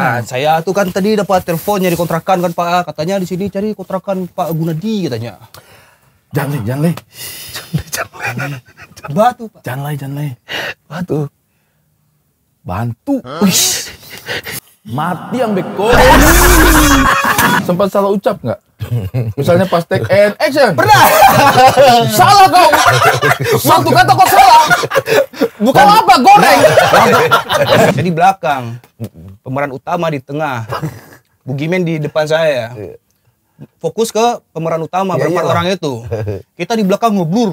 Ah, ah saya tuh kan tadi dapat telepon nyari kontrakan kan Pak. Katanya di sini cari kontrakan Pak Gunadi katanya. Jangan, ah. jangan, Le. Jangan, jangan. Batu, Pak. Jangan, Le, jangan, Le. Batu. Bantu. Mati yang beko. Sempat salah ucap nggak? Misalnya pas take and action. Pernah. salah kau. Satu kata kau salah. Bukan Bang. apa goreng. Jadi belakang. Pemeran utama di tengah. Bugimen di depan saya. Fokus ke pemeran utama ya, berempat iya. orang itu. Kita di belakang ngeblur.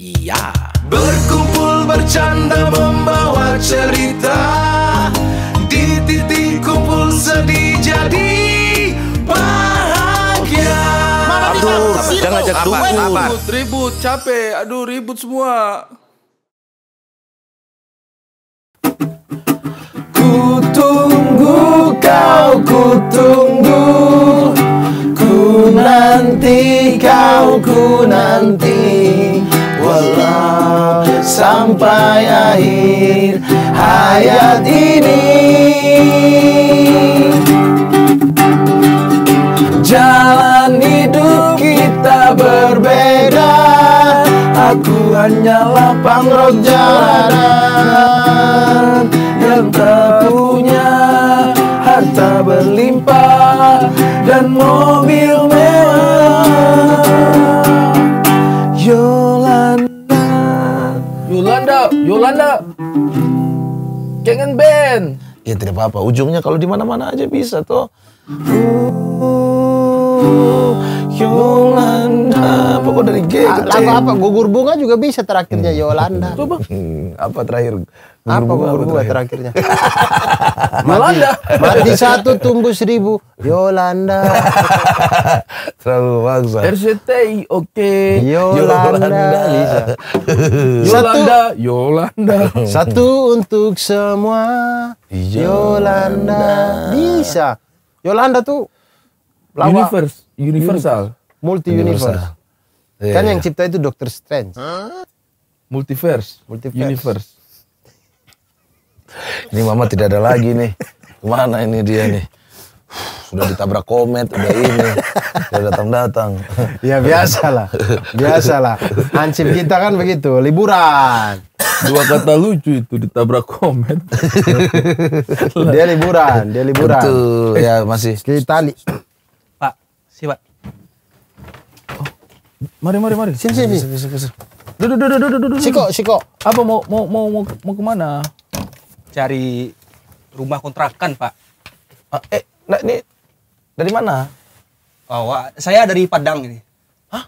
Iya. Berkumpul bercanda membawa cerita sedih jadi bahagia Aduh, jangan ajak Ribut, ribut, capek, aduh ribut semua Ku tunggu kau, ku tunggu Ku nanti kau, ku nanti Walau sampai akhir hayat ini Jalan hidup kita berbeda Aku hanyalah pangrok jalanan Yang tak punya harta berlimpah Dan mobil mewah Yolanda Yolanda Yolanda Kangen band ya tidak apa-apa ujungnya kalau di mana-mana aja bisa toh Ooh. Yolanda pokok dari G ke C apa apa gugur bunga juga bisa terakhirnya hmm. Yolanda hmm, apa terakhir gugur apa gugur bunga terakhirnya Yolanda mati satu tumbuh seribu Yolanda terlalu bangsa RCTI oke Yolanda bisa Yolanda Yolanda satu untuk semua Yolanda bisa Yolanda tuh Lawa, universe, universal, multi universe. Yeah. Kan iya. yang cipta itu Doctor Strange. Huh? Multiverse, multiverse, universe. ini mama tidak ada lagi nih. Kemana ini dia nih? Sudah ditabrak komet, udah ini, sudah datang-datang. Ya biasalah, biasalah. Hansip kita kan begitu, liburan dua kata lucu itu ditabrak komet. dia liburan dia liburan Itu ya masih kita li Sini, Pak. Oh, mari, mari, mari. Sini, sini, sini. Sini, Duduk, duduk, duduk, duduk. Siko, Siko. Apa mau mau mau mau, mau kemana? Cari rumah kontrakan, Pak. Ah, eh, nah, ini dari mana? Oh, saya dari Padang ini. Hah?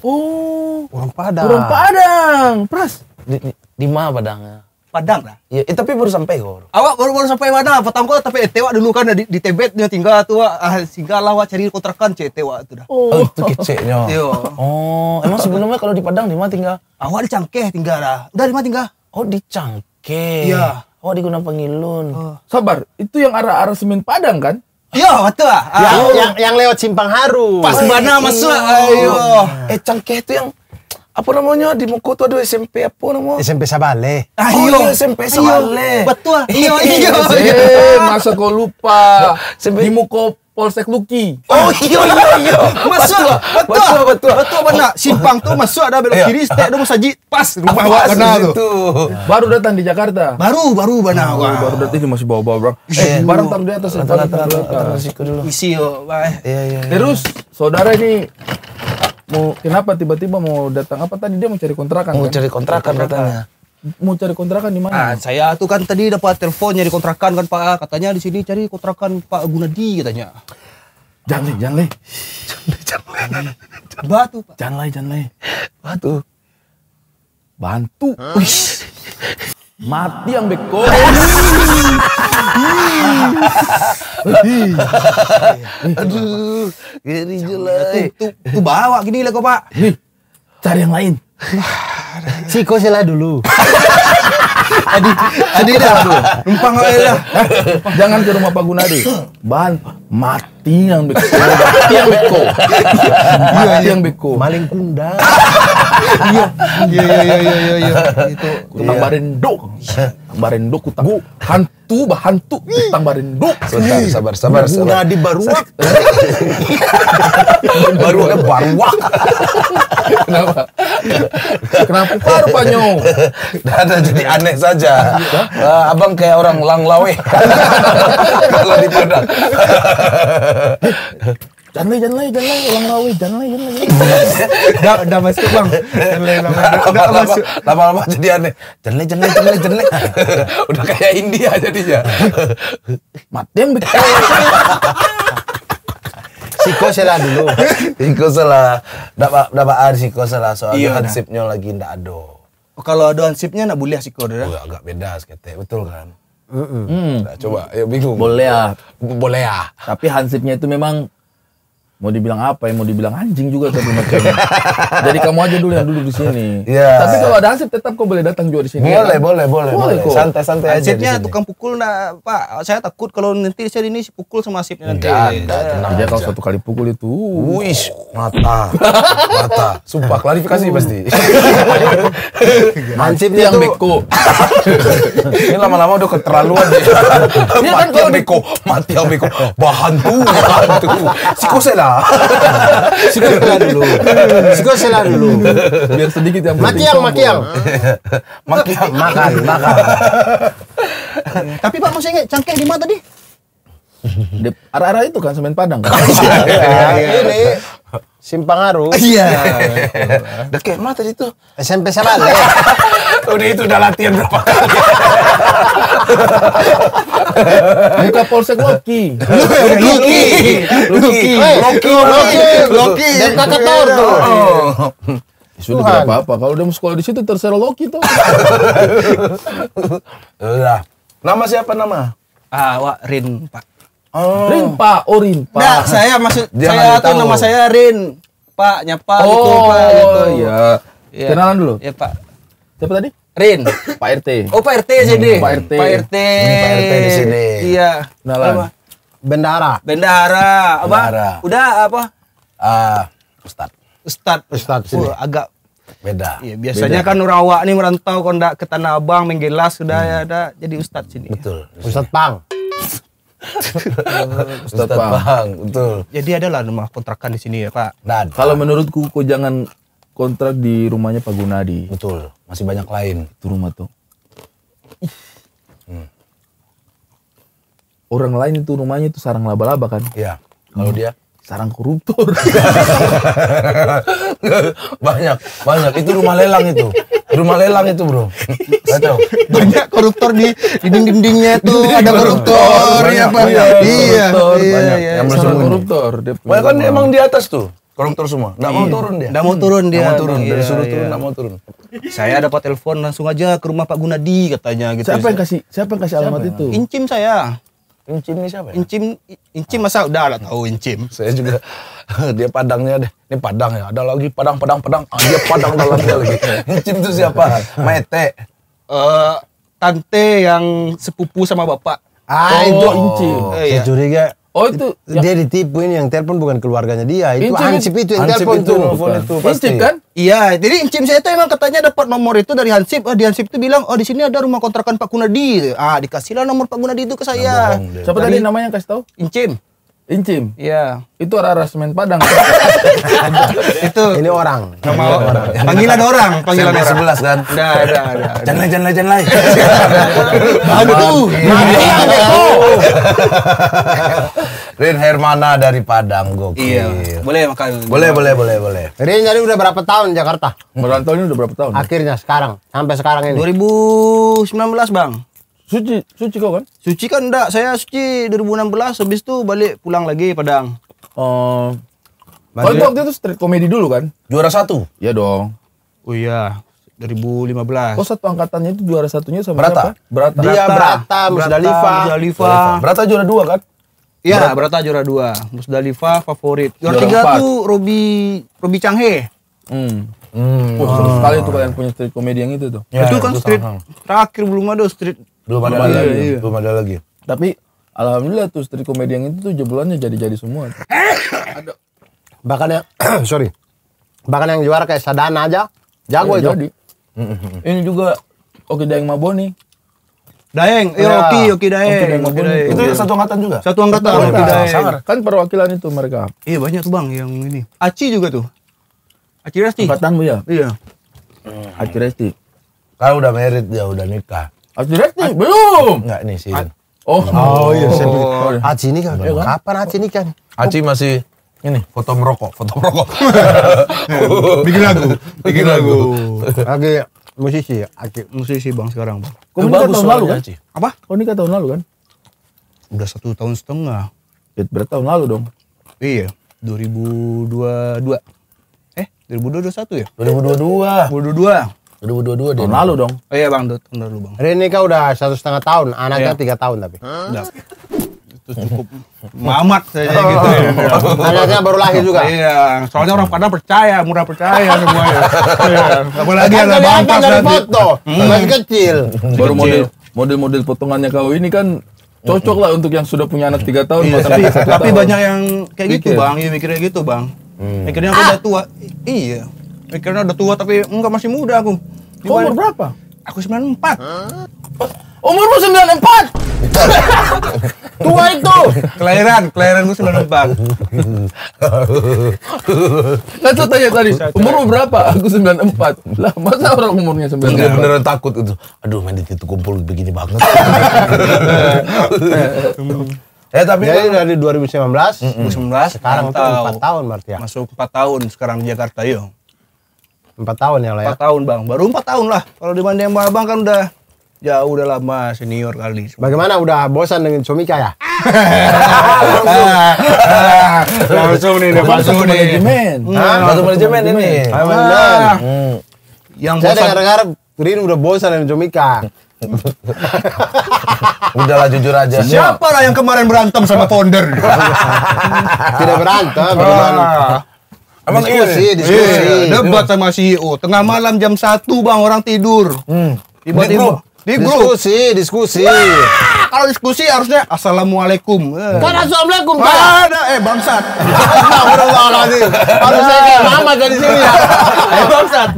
Oh, orang Padang. Orang Padang. Pras. Di, di, di mana Padangnya? Padang lah. Iya, eh, tapi baru sampai kor. Awak baru baru sampai mana? Petang kok tapi eh, tewa dulu kan eh, di, di Tibet dia tinggal tua, ah, singgah ah, lah cari kontrakan cek tewa itu dah. Oh, oh itu keceknya. Iya. oh, emang sebelumnya kalau di Padang di mana tinggal? Awak di Cangkeh tinggal lah. Udah di mana tinggal? Oh, di Cangkeh. Iya. Oh, di Gunung Pangilun. Oh. Sabar, itu yang arah-arah semen Padang kan? Iya, betul. Ah. Yang, yang, yang lewat Simpang Haru. Pas mana masuk? Oh. Ayo. Eh, Cangkeh itu yang apa namanya di Moko tuh ada SMP apa namanya? SMP Sabale. Ah, iyo. Oh, SMP Sabale. Betul. Iyo, iyo. iyo. masa kau lupa. SMP di Moko Polsek Luki. Oh, iyo, iyo, iyo. Masuk. Betul. Betul, betul. Betul benar. Simpang tuh masuk ada belok kiri, stek dong saji. Pas rumah awak kena tuh. Baru datang di Jakarta. Baru, baru benar awak. Baru datang ini masih bawa-bawa Bro. Eh, barang taruh di atas. Taruh, taruh, taruh. Isi yo, Iya, iya. Terus saudara ini mau kenapa tiba-tiba mau datang apa tadi dia mau cari kontrakan mau kan? cari kontrakan, katanya mau cari kontrakan di mana? Ah, saya tuh kan tadi dapat telepon nyari kontrakan kan Pak, katanya di sini cari kontrakan Pak Gunadi katanya. Jangan, ah. jangan, jangan. Batu, Pak. Jangan, jangan. Batu. Bantu. Huh? Mati ambek beko. Aduh, gini jelek, Tuh, tuh bawa gini lah kok, Pak. cari yang lain. kau sila dulu. Adi, Adi dah. Numpang aja dah. Eh, jangan ke rumah Pak Gunadi. Bahan mati yang beko. Mati yang beko. Iya, mati iya. yang beko. Maling kundang. Iya. Iya iya iya iya iya. iya. Itu kutang barendo. Kutang barendok kutang. Hantu bah hantu Tambahin barendok. Sebentar sabar sabar sabar. Gunadi baruak. kan baruak. Kenapa? Kenapa Kenapa? Kenapa? Kenapa? jadi aneh saja aja. Uh, abang kayak orang Langlawe. Kalau di Padang. Jangan lagi, jangan lagi, jangan lagi, lawi, jangan lagi, jangan lagi. Udah, masuk bang. Jangan lagi, lama masuk. Lama-lama jadi aneh. Jangan lagi, jangan lagi, jangan lagi, Udah kayak India jadinya. Mati yang betul. Siko salah dulu. Siko salah. Dapat dapat Siko salah soalnya konsepnya iya, lagi ndak ada. Oh, kalau ada ansipnya nak boleh sih kau dah. Oh, agak beda sekete, betul kan? Mm -mm. Nah, coba, ya bingung. Boleh ya. Boleh ya. Tapi hansipnya itu memang mau dibilang apa ya mau dibilang anjing juga tapi macamnya jadi kamu aja dulu yang duduk di sini yeah. tapi kalau ada Ansip tetap kau boleh datang juga di sini boleh, ya, boleh boleh boleh boleh santai santai aja Ansipnya tukang pukul nah pak saya takut kalau nanti saya ini pukul sama sipnya nanti ada, ya, kalau satu kali pukul itu wis mata mata sumpah klarifikasi pasti Ansipnya yang beko ini lama-lama udah keterlaluan dia ya. iya kan, mati yang beko mati yang beko bahan tuh bahan tuh si kosela suka Sikut sela dulu. suka sela dulu. Biar sedikit yang makian makian makian Makan, makan. Tapi Pak mau ingat cangkeh di mana tadi? Arah-arah itu kan semen padang kan. Ini iya, iya, iya. Simpang Aru. Iya. Udah kayak mata itu. SMP sama ya? udah itu udah latihan berapa kali. Buka polsek Loki. Loki. Loki. Loki. Loki. Loki. Dan kakak Thor tuh. Sudah tidak apa-apa. Kalau dia mau sekolah di situ terserah Loki tuh. Lah, Nama siapa nama? Ah, Wak Rin, Pak. Oh. Rin Pak, oh Rin Pak. Nah, saya maksud Dia saya tuh nama saya Rin. Pak, nyapa oh, gitu Pak iya. gitu. Oh iya. Ya. Kenalan dulu. Iya Pak. Siapa tadi? Rin. Pak RT. Oh Pak RT hmm, sini. Hmm, Pak RT. Pak RT. Pak RT di sini. Iya. Kenalan. Bendahara. Bendara. Apa? Bendahara. Udah apa? Uh, Ustad. Ustad. Ustad sini. Uh, agak beda. Iya, biasanya beda. kan Nurawak nih merantau kok ndak ke Tanah Abang, Menggelas sudah hmm. ya ada jadi ustad sini. Betul. Ustad Pang. Ustadz Bang. Bang, betul. Jadi ada lah rumah kontrakan di sini ya Pak. Nah, kalau menurutku kok jangan kontrak di rumahnya Pak Gunadi. Betul, masih banyak lain. Itu rumah tuh. Hmm. Orang lain itu rumahnya itu sarang laba-laba kan? Iya. Kalau hmm. dia sarang koruptor. banyak, banyak. Itu rumah lelang itu. Rumah lelang itu, Bro. Kacau. Banyak koruptor di dinding-dindingnya itu ada koruptor, banyak, ya banyak, iya, koruptor, iya, banyak. iya, yang bersembunyi. koruptor. Dia banyak kan dia emang di atas tuh. Koruptor semua. Enggak mau iya. turun dia. Enggak mau hmm. turun dia. Enggak mau turun. Iya, Dari suruh iya. turun enggak mau turun. Saya dapat telepon langsung aja ke rumah Pak Gunadi katanya gitu. Siapa yang kasih siapa yang kasih alamat itu? Incim saya. Incim ini siapa ya? Incim, Incim masa udah lah tahu Incim. Saya juga dia Padangnya deh. Ini Padang ya. Ada lagi Padang, Padang, Padang. Ah, dia Padang dalamnya lagi. Incim itu siapa? Mete. uh, tante yang sepupu sama bapak. Ah, oh, itu Incim. Eh, iya. Saya iya. curiga Oh itu ya. dia ditipu ini yang telepon bukan keluarganya dia itu kan Hansip itu yang telepon itu, itu pasti. kan? Iya jadi incim saya itu emang katanya dapat nomor itu dari Hansip oh, di Hansip itu bilang oh di sini ada rumah kontrakan Pak Gunadi ah dikasihlah nomor Pak Gunadi itu ke saya siapa tadi namanya yang kasih tahu Incim Incim. Iya. Itu arah-arah semen Padang. itu. Ini orang. Nama orang. Panggilan orang, panggilan orang. sebelas kan. ada ada, ada. Jangan jangan jangan lagi. Aduh. Rin Hermana dari Padang gokil. Iya. Boleh ya, makan. Boleh, boleh, boleh, boleh. Rin jadi udah berapa tahun Jakarta? Berapa tahun udah berapa tahun? Akhirnya sekarang, sampai sekarang ini. 2019, Bang. Suci, suci kau kan? Suci kan enggak, saya suci 2016 habis itu balik pulang lagi Padang. Oh. Uh, waktu itu street comedy dulu kan? Juara satu? Iya dong. Oh iya, 2015. Oh satu angkatannya itu juara satunya sama Brata. siapa? Berata. Dia Berata, Musdalifa. Iya, Musdalifa. Berata juara dua kan? Iya, Berata. juara dua. Musdalifa favorit. Juara, juara tiga 4. tuh Robi Robi canghe. Hmm. Hmm. Oh, oh. sekali tuh kalian punya street comedy yang itu tuh. Ya, itu kan street hmm. terakhir belum ada street belum, ada, ada iya, lagi iya, iya. belum ada lagi tapi alhamdulillah tuh street komedian itu tuh jebolannya jadi-jadi semua bahkan yang sorry bahkan yang juara kayak Sadana aja jago ya, itu jadi. ini juga Oke Daeng Maboni Daeng, ya, Oki, Oki Daeng. Oki Daeng. Itu satu angkatan juga? Satu angkatan, oh, Oki Daeng. Sangar. Kan perwakilan itu mereka. Iya banyak tuh bang yang ini. Aci juga tuh. Aci Resti. Angkatanmu ya? Iya. Aci Resti. Kalau udah merit ya, udah nikah. Aji Resti belum. Enggak nih sih. Ah. Oh. Oh iya. Oh. Aji nikah. Ya, kan? Kapan Aji nikah nih? Aji masih ini foto merokok, foto merokok. bikin lagu, bikin lagu. Aki musisi Aki. musisi bang sekarang bang. Kau nikah tahun lalu kan? Aci. Apa? Kau nikah tahun lalu kan? Udah satu tahun setengah. Ya, berarti tahun lalu dong. Iya, Dua eh, dua ribu dua. Eh, Dua dua dua ribu satu ya? Dua dua dua. Dua ribu 2022. dua 2022 Tahun lalu dong. Oh iya Bang, tahun lalu Bang. Ini kau udah satu setengah tahun, anaknya iya. tiga tahun tapi. Udah. Itu cukup mamat saya gitu ya. Anaknya baru lahir juga. Iya, soalnya orang kadang percaya, mudah percaya semua ya. Apalagi iya. ada bangkas dari foto, hmm. masih kecil. Baru model model-model potongannya kau ini kan cocok lah untuk yang sudah punya anak tiga tahun iya, tapi, tapi banyak yang kayak gitu bang ya mikirnya gitu bang hmm. mikirnya aku udah tua iya Mikirnya eh, udah tua tapi enggak masih muda aku. Di Kau umur berapa? Aku 94. Huh? Umurmu 94? Tua itu. Kelahiran, kelahiran gue 94. Nah, tuh tanya tadi, umurmu berapa? Aku 94. Lah, masa orang umurnya 94? Dia beneran takut itu. Aduh, main itu kumpul begini banget. Eh tapi Jadi dari 2019, mm -mm. 2019 sekarang tuh 4 tahun berarti ya. Masuk 4 tahun sekarang di Jakarta, yuk. Iya. Empat tahun ya lah ya. Empat tahun bang, baru empat tahun lah. Kalau di dibanding sama bang kan udah ya udah lama senior kali. Bagaimana udah bosan dengan Comika ya? langsung nih, langsung nih. Manajemen, hmm. ah, langsung manajemen ini. Alhamdulillah. Ah. Hmm. Yang saya dengar-dengar Rin udah bosan dengan Comika. Udahlah jujur aja. Siapa lah yang kemarin berantem sama founder? Tidak berantem. Ah. Emang diskusi, ya? iya, diskusi. Iya, iya, debat sama CEO. Tengah malam jam satu bang orang tidur. Hmm. Tiba-tiba. Di grup. Diskusi, diskusi. Wah! Kalau diskusi harusnya assalamualaikum. Karena eh. Kan assalamualaikum. Kan? Ada eh bangsat. Astagfirullahaladzim. Harusnya kayak mama dari sini ya. Eh bangsat.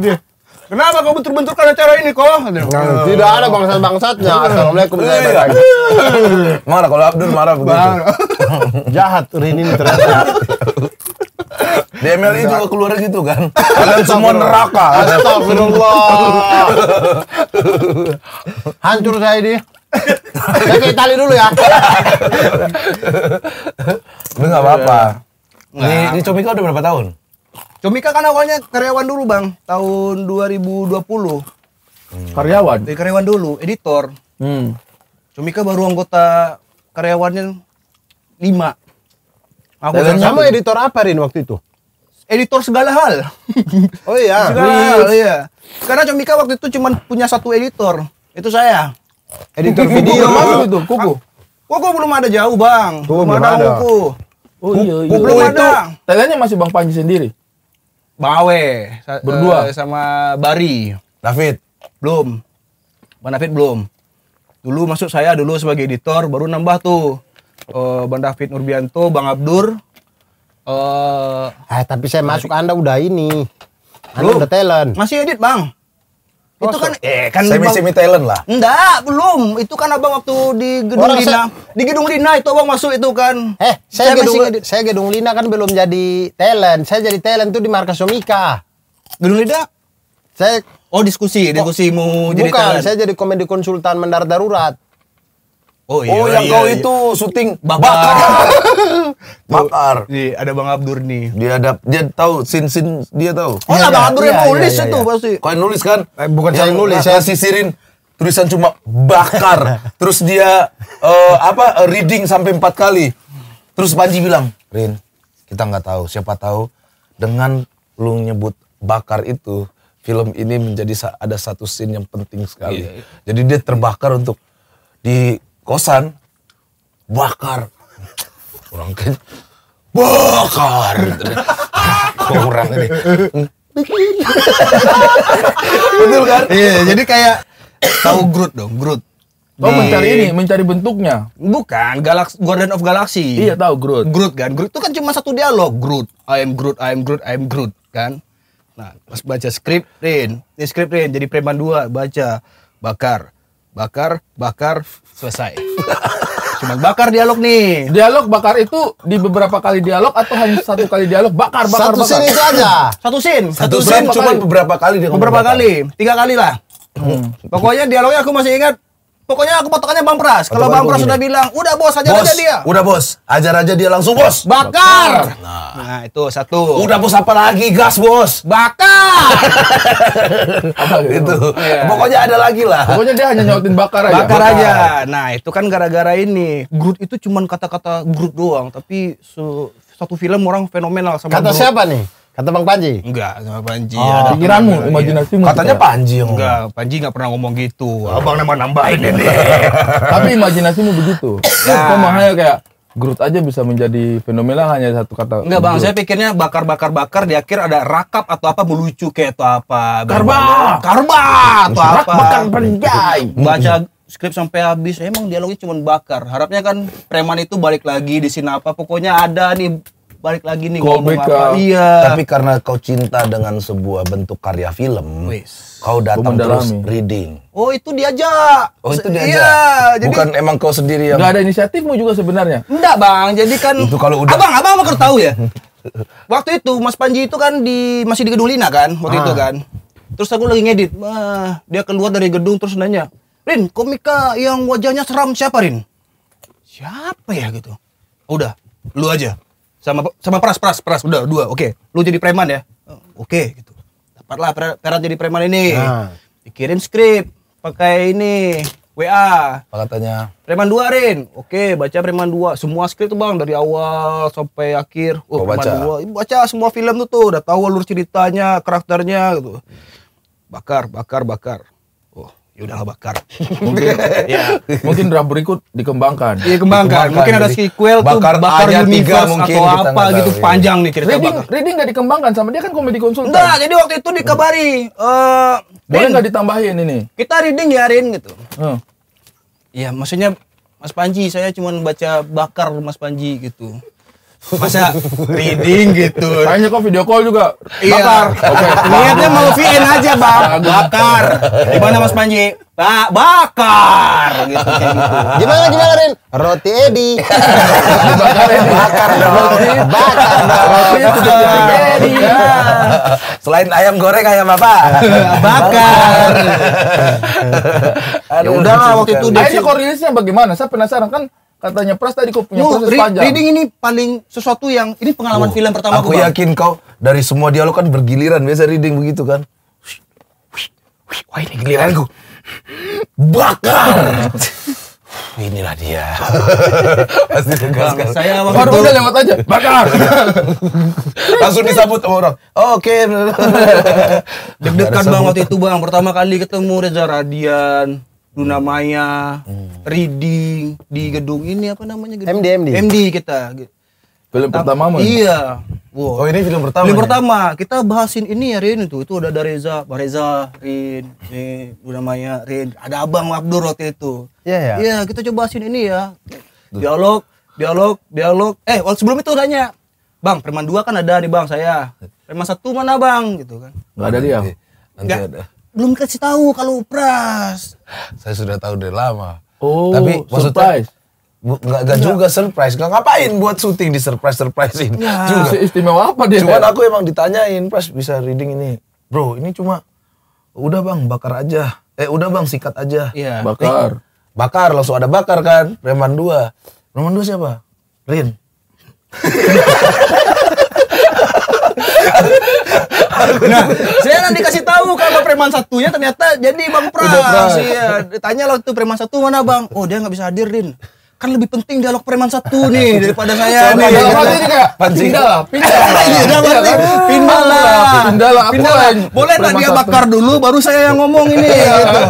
Kenapa kau bentur benturkan acara ini kok? Nah, tidak ada bangsat-bangsatnya. Iya. Assalamualaikum. Iya. marah kalau Abdul marah begitu. Jahat Rini ternyata. Di MLI juga keluar gitu kan. Kalian semua neraka. Astagfirullah. Hancur saya ini. Saya ke Itali dulu ya. Ini nggak apa-apa. ini, di Comika udah berapa tahun? Comika kan awalnya karyawan dulu bang, tahun 2020. Hmm. Karyawan? Dari karyawan dulu, editor. Hmm. Comika baru anggota karyawannya lima Aku Dan sama itu. editor apa Rin waktu itu? Editor segala hal. Oh iya. segala Wih. hal, iya. Karena Comika waktu itu cuma punya satu editor, itu saya. Editor video masuk itu, Kuku. Kuku belum ada jauh, Bang. Kuku belum ada Kuku. Oh iya, iya. Kuku belum oh, ada. Tagnya masih Bang Panji sendiri. Bawe berdua uh, sama Bari. David belum. Bang David belum. Dulu masuk saya dulu sebagai editor, baru nambah tuh uh, Bang David Nurbianto, Bang Abdur. Uh, eh tapi saya dari. masuk Anda udah ini. Anda udah talent. Masih edit, Bang. Oh, itu kan eh kan semi semi talent lah. Enggak, belum. Itu kan Abang waktu di Gedung Orang Lina. di Gedung Lina itu Abang masuk itu kan. Eh, saya, saya gedung masih, saya Gedung Lina kan belum jadi talent. Saya jadi talent tuh di markas Somika. Gedung Lina? Saya Oh, diskusi, diskusi oh, mau jadi bukan, saya jadi komedi konsultan mendarat darurat. Oh iya. Oh yang iya, kau iya. itu syuting bakar. Bakar. bakar. Iya, ada Bang Abdur nih. Dia ada dia tahu sin-sin dia tahu. Oh, ya, Bang Abdur iya, yang nulis iya, iya, itu pasti. Kau yang nulis kan? Eh, bukan saya nulis, nah, saya sisirin tulisan cuma bakar. Terus dia uh, apa eh, reading sampai empat kali. Terus Panji bilang, "Rin, kita nggak tahu, siapa tahu dengan lu nyebut bakar itu film ini menjadi ada satu scene yang penting sekali. Iya, iya. Jadi dia terbakar untuk di kosan bakar orang kan bakar orang ini betul kan iya jadi kayak tahu Groot dong Groot Oh nah, mencari ini, iya. mencari bentuknya. Bukan, Galax Guardian of Galaxy. Iya tahu Groot. Groot kan, Groot itu kan cuma satu dialog. Groot, I am Groot, I am Groot, I am Groot kan. Nah, pas baca skripin Rin, ini script Rin jadi preman dua baca bakar bakar, bakar, selesai. Cuma bakar dialog nih. Dialog bakar itu di beberapa kali dialog atau hanya satu kali dialog bakar bakar satu bakar. Satu scene itu aja. Satu scene. Satu, satu scene cuma beberapa kali Beberapa kali, tiga kali lah. Hmm. Pokoknya dialognya aku masih ingat Pokoknya aku patokannya Bang Pras. Kalau Bang Pras sudah bilang, udah bos, ajar bos, aja dia. Udah bos, ajar aja dia langsung bos. Bakar. Nah, nah itu satu. Udah bos apa lagi? Gas bos. Bakar. Gitu? itu Ya. Pokoknya ada lagi lah. Pokoknya dia hanya nyautin bakar aja. Bakar, aja. Nah itu kan gara-gara ini. Groot itu cuma kata-kata Groot doang. Tapi satu film orang fenomenal sama Kata Groot. siapa nih? Kata Bang Panji? Enggak, sama Panji. Oh, pikiranmu, imajinasimu. Iya. Katanya juga. Panji. Oh. Enggak, Panji enggak pernah ngomong gitu. Abang nambah nambahin ini. Tapi imajinasimu begitu. Nah. Kok makanya kayak Groot aja bisa menjadi fenomena hanya satu kata. Enggak bang, saya pikirnya bakar-bakar-bakar di akhir ada rakap atau apa melucu kayak atau apa. Karba, karba atau apa. Bakar penjai. Baca skrip sampai habis emang dialognya cuma bakar harapnya kan preman itu balik lagi di sini apa pokoknya ada nih balik lagi nih komika, iya. tapi karena kau cinta dengan sebuah bentuk karya film Wis. kau datang terus reading oh itu diajak oh itu diajak iya, bukan jadi, emang kau sendiri yang nggak ada inisiatifmu juga sebenarnya enggak bang jadi kan itu kalau udah abang abang mau tahu ya waktu itu Mas Panji itu kan di masih di gedung Lina kan waktu ah. itu kan terus aku lagi ngedit dia keluar dari gedung terus nanya Rin komika yang wajahnya seram siapa Rin siapa ya gitu udah lu aja sama sama pras pras pras udah dua oke okay. lu jadi preman ya oh. oke okay, gitu dapatlah peran jadi preman ini nah. dikirim skrip pakai ini WA katanya preman dua Rin oke okay, baca preman dua semua skrip tuh bang dari awal sampai akhir oh, preman baca. dua baca semua film tuh tuh udah tahu alur ceritanya karakternya gitu bakar bakar bakar ya udahlah bakar. Mungkin ya, mungkin draft berikut dikembangkan. Iya, kembangkan. Mungkin ada sequel bakar tuh bakar tiga mungkin atau apa gitu, tahu, gitu iya. panjang nih cerita. Reading bakar. reading gak dikembangkan sama dia kan komedi konsultan. Enggak, jadi waktu itu dikabari eh uh, boleh nggak ditambahin ini? Kita reading ya Rin gitu. Hmm. Iya, maksudnya Mas Panji, saya cuma baca bakar Mas Panji gitu masa reading gitu tanya kok video call juga iya. bakar niatnya mau VN aja bang bakar gimana mas Panji pak bakar gitu, kayak gitu. gimana gimana Rin roti Edi bakar bakar dong bakar roti Edi iya. selain ayam goreng ayam apa bakar ya udah waktu itu dia koordinasinya bagaimana saya penasaran kan katanya Pras tadi kok punya proses re panjang. Reading ini paling sesuatu yang ini pengalaman oh, film pertama aku. Aku yakin kau dari semua dialog kan bergiliran biasa reading begitu kan. Wah ini giliranku. Bakar. Inilah dia. Pasti tegas kan. Saya Baru udah lewat aja. Bakar. Langsung disambut sama orang. Oke. Deg-degan bang waktu itu bang. Pertama kali ketemu Reza Radian. Luna hmm. Maya, hmm. reading di gedung ini apa namanya gedung? MD MD. MD kita. Gitu. Film nah, pertama mau? Iya. Wow. Oh ini film pertama. Film ya? pertama kita bahasin ini ya Rin itu itu udah ada Reza, Pak Reza, Rin, Rin, Luna Maya, Rin, ada Abang Abdur waktu itu. Iya yeah, ya. Iya yeah, kita coba bahasin ini ya. Dialog, dialog, dialog. Eh waktu sebelum itu nanya, Bang Preman dua kan ada nih Bang saya. Preman satu mana Bang gitu kan? Gak ada dia. Nanti Gak. ada belum kasih tahu kalau Pras. Saya sudah tahu dari lama. Oh, tapi maksudnya surprise. Nggak, juga surprise. Nggak ngapain buat syuting di surprise surprisein. Ya. Juga. Istimewa apa dia? Cuman aku emang ditanyain, Pras bisa reading ini. Bro, ini cuma udah bang bakar aja. Eh udah bang sikat aja. Iya. Eh, bakar. Eh, bakar langsung ada bakar kan. Reman dua. Reman dua siapa? Rin. nah, saya nanti kasih tahu kalau preman satunya ternyata jadi Bang Pras. Iya, ditanya lo tuh preman satu mana Bang? Oh, dia nggak bisa hadir, Din kan lebih penting dialog preman satu nih daripada saya nih. Dialog ini kayak pindah iya, iya, iya. lah, pindah lah, pindah lah, pindah lah, pindah lah, pindah lah. Boleh nggak dia bakar dulu, baru saya yang ngomong ini. gitu.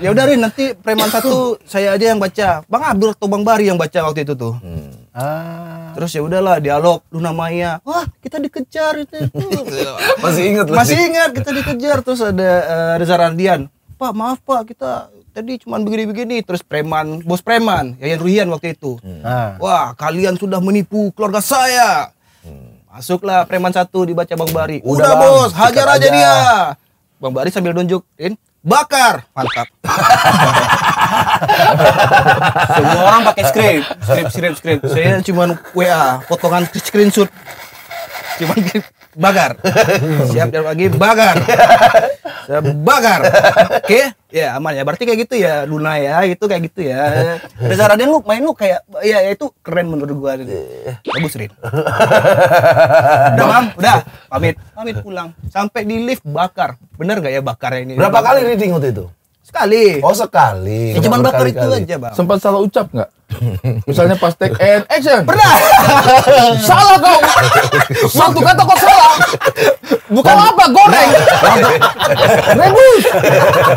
Ya udah Rin, nanti preman satu saya aja yang baca. Bang Abdul atau Bang Bari yang baca waktu itu tuh. Hmm. Ah. Terus ya udahlah dialog Luna Maya. Wah, kita dikejar itu. Masih ingat Masih ingat kita dikejar terus ada uh, Reza Randian. Pak, maaf Pak, kita tadi cuma begini-begini terus preman bos preman yang Ruhian waktu itu hmm. Ah. wah kalian sudah menipu keluarga saya hmm. masuklah preman satu dibaca Bang Bari udah, udah bang, bos hajar aja, aja dia Bang Bari sambil nunjukin bakar mantap semua orang pakai script script script script saya cuma WA potongan screenshot cuman bagar siap jam pagi bagar siap bagar oke okay? ya aman ya berarti kayak gitu ya Luna ya itu kayak gitu ya Reza Raden lu main lu kayak ya, ya itu keren menurut gua ini bagus Rin udah bang udah pamit pamit pulang sampai di lift bakar bener gak ya bakarnya ini berapa bakar. kali reading waktu itu Sekali. Oh sekali. Ya, cuman bakar itu aja bang. Sempat salah ucap nggak? Misalnya pas take and action. Pernah. salah kau. Satu kata kok salah. Bukan Bang. apa goreng. Rebus.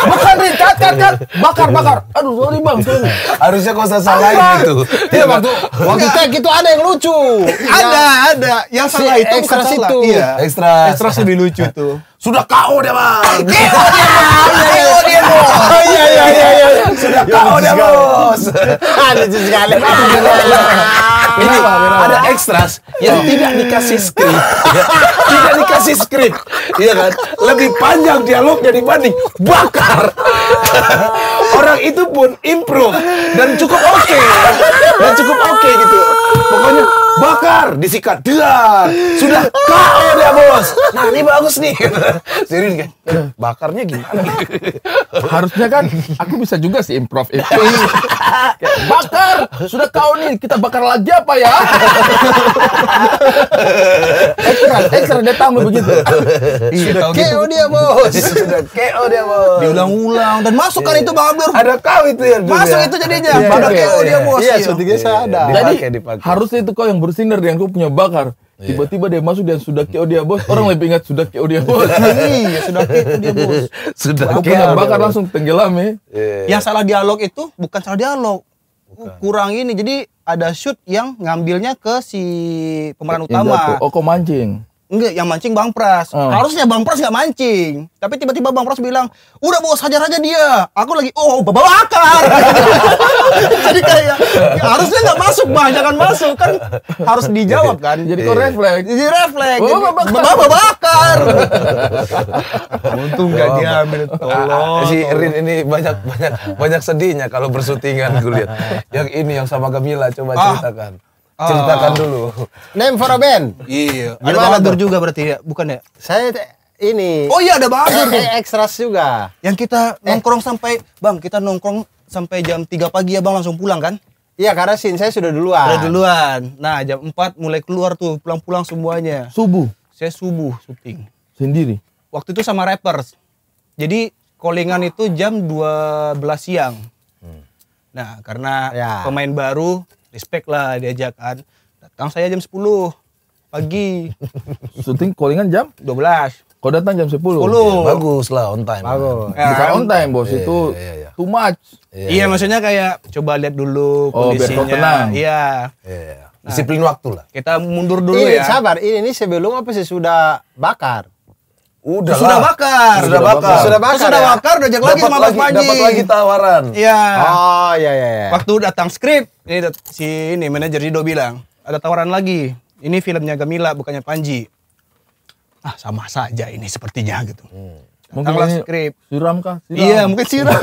Bukan ricat, kan kan bakar bakar. Aduh sorry bang. Sorry. Harusnya kau salahin gitu. Iya waktu iya. waktu take itu ada yang lucu. Ada iya. ada. Yang salah si itu bukan Itu. Iya. Ekstra. Ekstra lebih lucu tuh. Sudah kau dia bang. Kau dia bang. Kau dia bos. iya iya iya iya. Sudah kau dia bos. Ada juga lagi ini ada ekstras yang oh. tidak dikasih skrip tidak dikasih skrip iya kan lebih panjang dialog jadi dibanding bakar orang itu pun improve dan cukup oke okay. dan cukup oke okay, gitu pokoknya bakar disikat dar sudah kau dia bos nah ini bagus nih Sirin kan bakarnya gimana harusnya kan aku bisa juga sih improv itu iya. bakar sudah kau nih kita bakar lagi ya apa ya? ekstra, ekstra datang begitu. Iya, sudah KO dia bos. Sudah KO dia bos. Diulang-ulang dan masuk kan iya. itu Bang Abdur. Ada kau itu ya. Masuk ya. itu jadinya. Iya, ada KO dia bos. Iya, syutingnya ada. Jadi harusnya itu kau yang bersinar dengan kau punya bakar. Tiba-tiba dia masuk dan sudah KO dia bos. Orang lebih ingat sudah KO dia bos. iya, sudah KO dia bos. Sudah KO. Aku bakar langsung tenggelam ya. Yang salah dialog itu bukan salah dialog Bukan. kurang ini jadi ada shoot yang ngambilnya ke si pemeran utama. Oh, kok mancing. Enggak, yang mancing Bang Pras. Oh. Harusnya Bang Pras gak mancing. Tapi tiba-tiba Bang Pras bilang, udah bawa hajar aja dia. Aku lagi, oh bawa akar. Jadi kayak, ya harusnya gak masuk Bang, jangan masuk. Kan harus dijawab kan. Jadi kok iya. refleks. Jadi refleks. Oh, bawa bakar. Bawa bakar. Untung gak diambil. Tolong. Ah, ah, si Rin ini banyak banyak banyak sedihnya kalau bersutingan gue lihat. Yang ini yang sama Gamila coba ah. ceritakan. Ah Oh. Ceritakan dulu. Name for a band. Iya. Ada Bahadur juga berarti ya, bukan ya? Saya ini. Oh iya ada Bang Agur. ekstras eh, eh, juga. Yang kita eh. nongkrong sampai Bang, kita nongkrong sampai jam 3 pagi ya Bang langsung pulang kan? Iya karena sin saya sudah duluan. Sudah duluan. Nah jam 4 mulai keluar tuh pulang-pulang semuanya. Subuh. Saya subuh syuting. Sendiri. Waktu itu sama rappers. Jadi callingan itu jam 12 siang. Hmm. Nah karena ya. pemain baru respect lah diajak kan datang saya jam 10 pagi syuting callingan jam 12 kau datang jam 10 10 ya, bagus lah on time bagus ya, bukan kan? on time bos yeah, itu yeah, yeah. too much iya yeah, iya. maksudnya kayak coba lihat dulu oh, kondisinya biar tenang iya yeah. Iya. Nah, disiplin waktu lah. Kita mundur dulu ini, iya, ya. Sabar, ini, ini sebelum apa sih sudah bakar? Udah sudah bakar. Sudah bakar. Sudah bakar. Ya? Sudah bakar, udah lagi sama Mas Panji. Dapat lagi tawaran. Iya. Oh, iya iya iya. Waktu datang skrip, ini si ini manajer Dido bilang, ada tawaran lagi. Ini filmnya Gamila bukannya Panji. Ah, sama saja ini sepertinya gitu. Hmm. Mungkin Tanggal skrip. Siram kah? Siram. Iya, mungkin siram.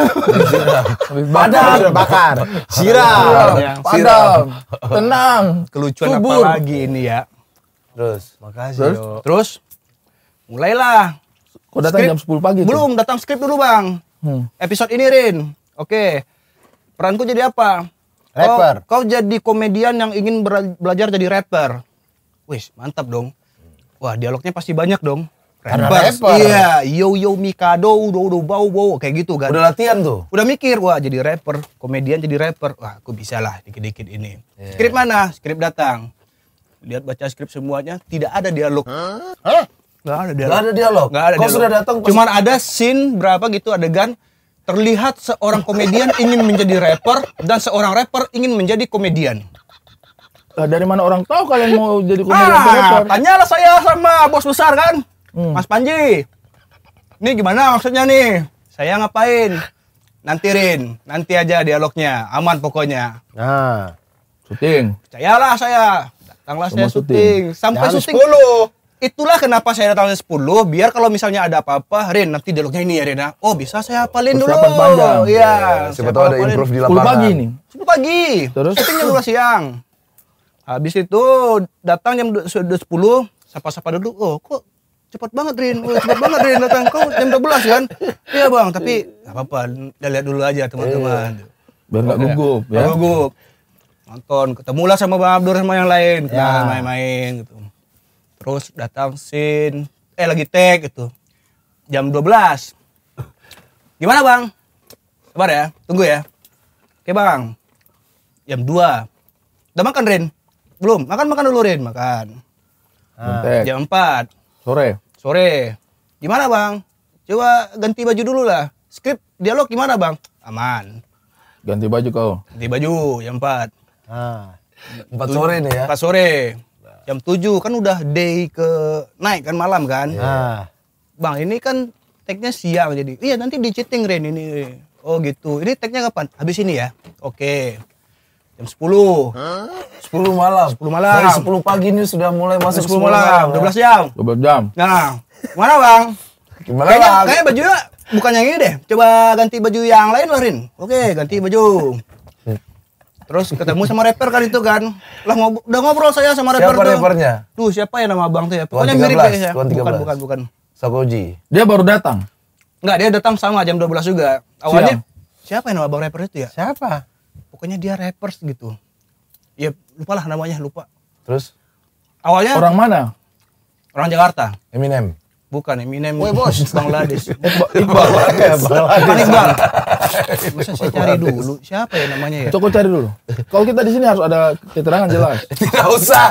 siram. Badar, bakar. Siram. Padam. Tenang. Kelucuan apa lagi ini ya? Terus, makasih. Terus, terus mulailah. Kok datang script? jam 10 pagi? Belum, tuh? datang skrip dulu bang. Hmm. Episode ini Rin, oke. Okay. Peranku jadi apa? Rapper. Kau, kau jadi komedian yang ingin belajar jadi rapper. Wis, mantap dong. Wah, dialognya pasti banyak dong. Rapper. rapper. Iya, yo yo mikado, do do bau bau kayak gitu kan. Udah latihan tuh. Udah mikir, wah jadi rapper, komedian jadi rapper. Wah, aku bisa lah dikit-dikit ini. Yeah. Skrip mana? Skrip datang. Lihat baca skrip semuanya, tidak ada dialog. Huh? huh? Gak ada dialog. Gak ada dialog. Gak ada Kau sudah datang. Cuman ada scene berapa gitu adegan terlihat seorang komedian ingin menjadi rapper dan seorang rapper ingin menjadi komedian. Nah, dari mana orang tahu kalian mau jadi komedian ah, rapper? Tanyalah saya sama bos besar kan, hmm. Mas Panji. Ini gimana maksudnya nih? Saya ngapain? Nantirin, nanti aja dialognya, aman pokoknya. Nah, syuting. Percayalah saya, datanglah Cuma saya syuting. Sampai syuting. 10 Itulah kenapa saya datang 10 biar kalau misalnya ada apa-apa, Rin nanti dialognya ini ya Rina. Ya. Oh, bisa saya hafalin dulu. Panjang. Iya. Ya, siapa tahu ada improve di lapangan. 10 pagi nih. 10 pagi. Terus syuting jam 2 siang. Habis itu datang jam 10 sapa-sapa dulu. Oh, kok cepat banget Rin, oh, cepat banget Rin datang. Kau jam 12 kan? Iya bang, tapi nggak apa-apa, udah lihat dulu aja teman-teman. Eh, biar nggak gugup, ya. Gak gugup. Nonton, ketemulah sama Bang Abdur sama yang lain, ya. main-main gitu terus datang sin eh lagi tag gitu jam 12 gimana bang sabar ya tunggu ya oke bang jam 2 udah makan Rin belum makan makan dulu Rin makan nah, jam 4 sore sore gimana bang coba ganti baju dulu lah skrip dialog gimana bang aman ganti baju kau ganti baju jam 4 ah, 4 sore nih ya 4 sore Jam 7 kan udah day ke naik kan malam kan. Nah. Bang, ini kan tagnya siang jadi. Iya, nanti di cheating Ren ini. Oh gitu. Ini tagnya kapan? Habis ini ya. Oke. Okay. Jam 10. Huh? 10 malam. 10 malam. Dari 10 pagi ini sudah mulai masuk 10, 10 malam. malam. 12 ya? jam. 12 jam. Nah, mana Bang? Gimana kayaknya, bang? Kayaknya bajunya bukan yang ini deh. Coba ganti baju yang lain, Lorin. Oke, okay, ganti baju. Terus ketemu sama rapper kan itu kan. Lah ngob udah ngobrol saya sama rapper siapa tuh. rappernya? Tuh siapa ya nama abang tuh ya? Pokoknya 13, mirip ya. ya. Bukan, bukan, bukan. Sakoji. Dia baru datang. Enggak, dia datang sama jam 12 juga. Awalnya Siang. siapa ya nama abang rapper itu ya? Siapa? Pokoknya dia rappers gitu. Ya lupa lah namanya, lupa. Terus? Awalnya orang mana? Orang Jakarta. Eminem. Bukan Eminem. Woi bos, Bangladesh. Iqbal. Bukan Iqbal. Masa saya cari dulu, siapa ya namanya ya? Coba cari dulu. Kalau kita di sini harus ada keterangan jelas. Tidak usah.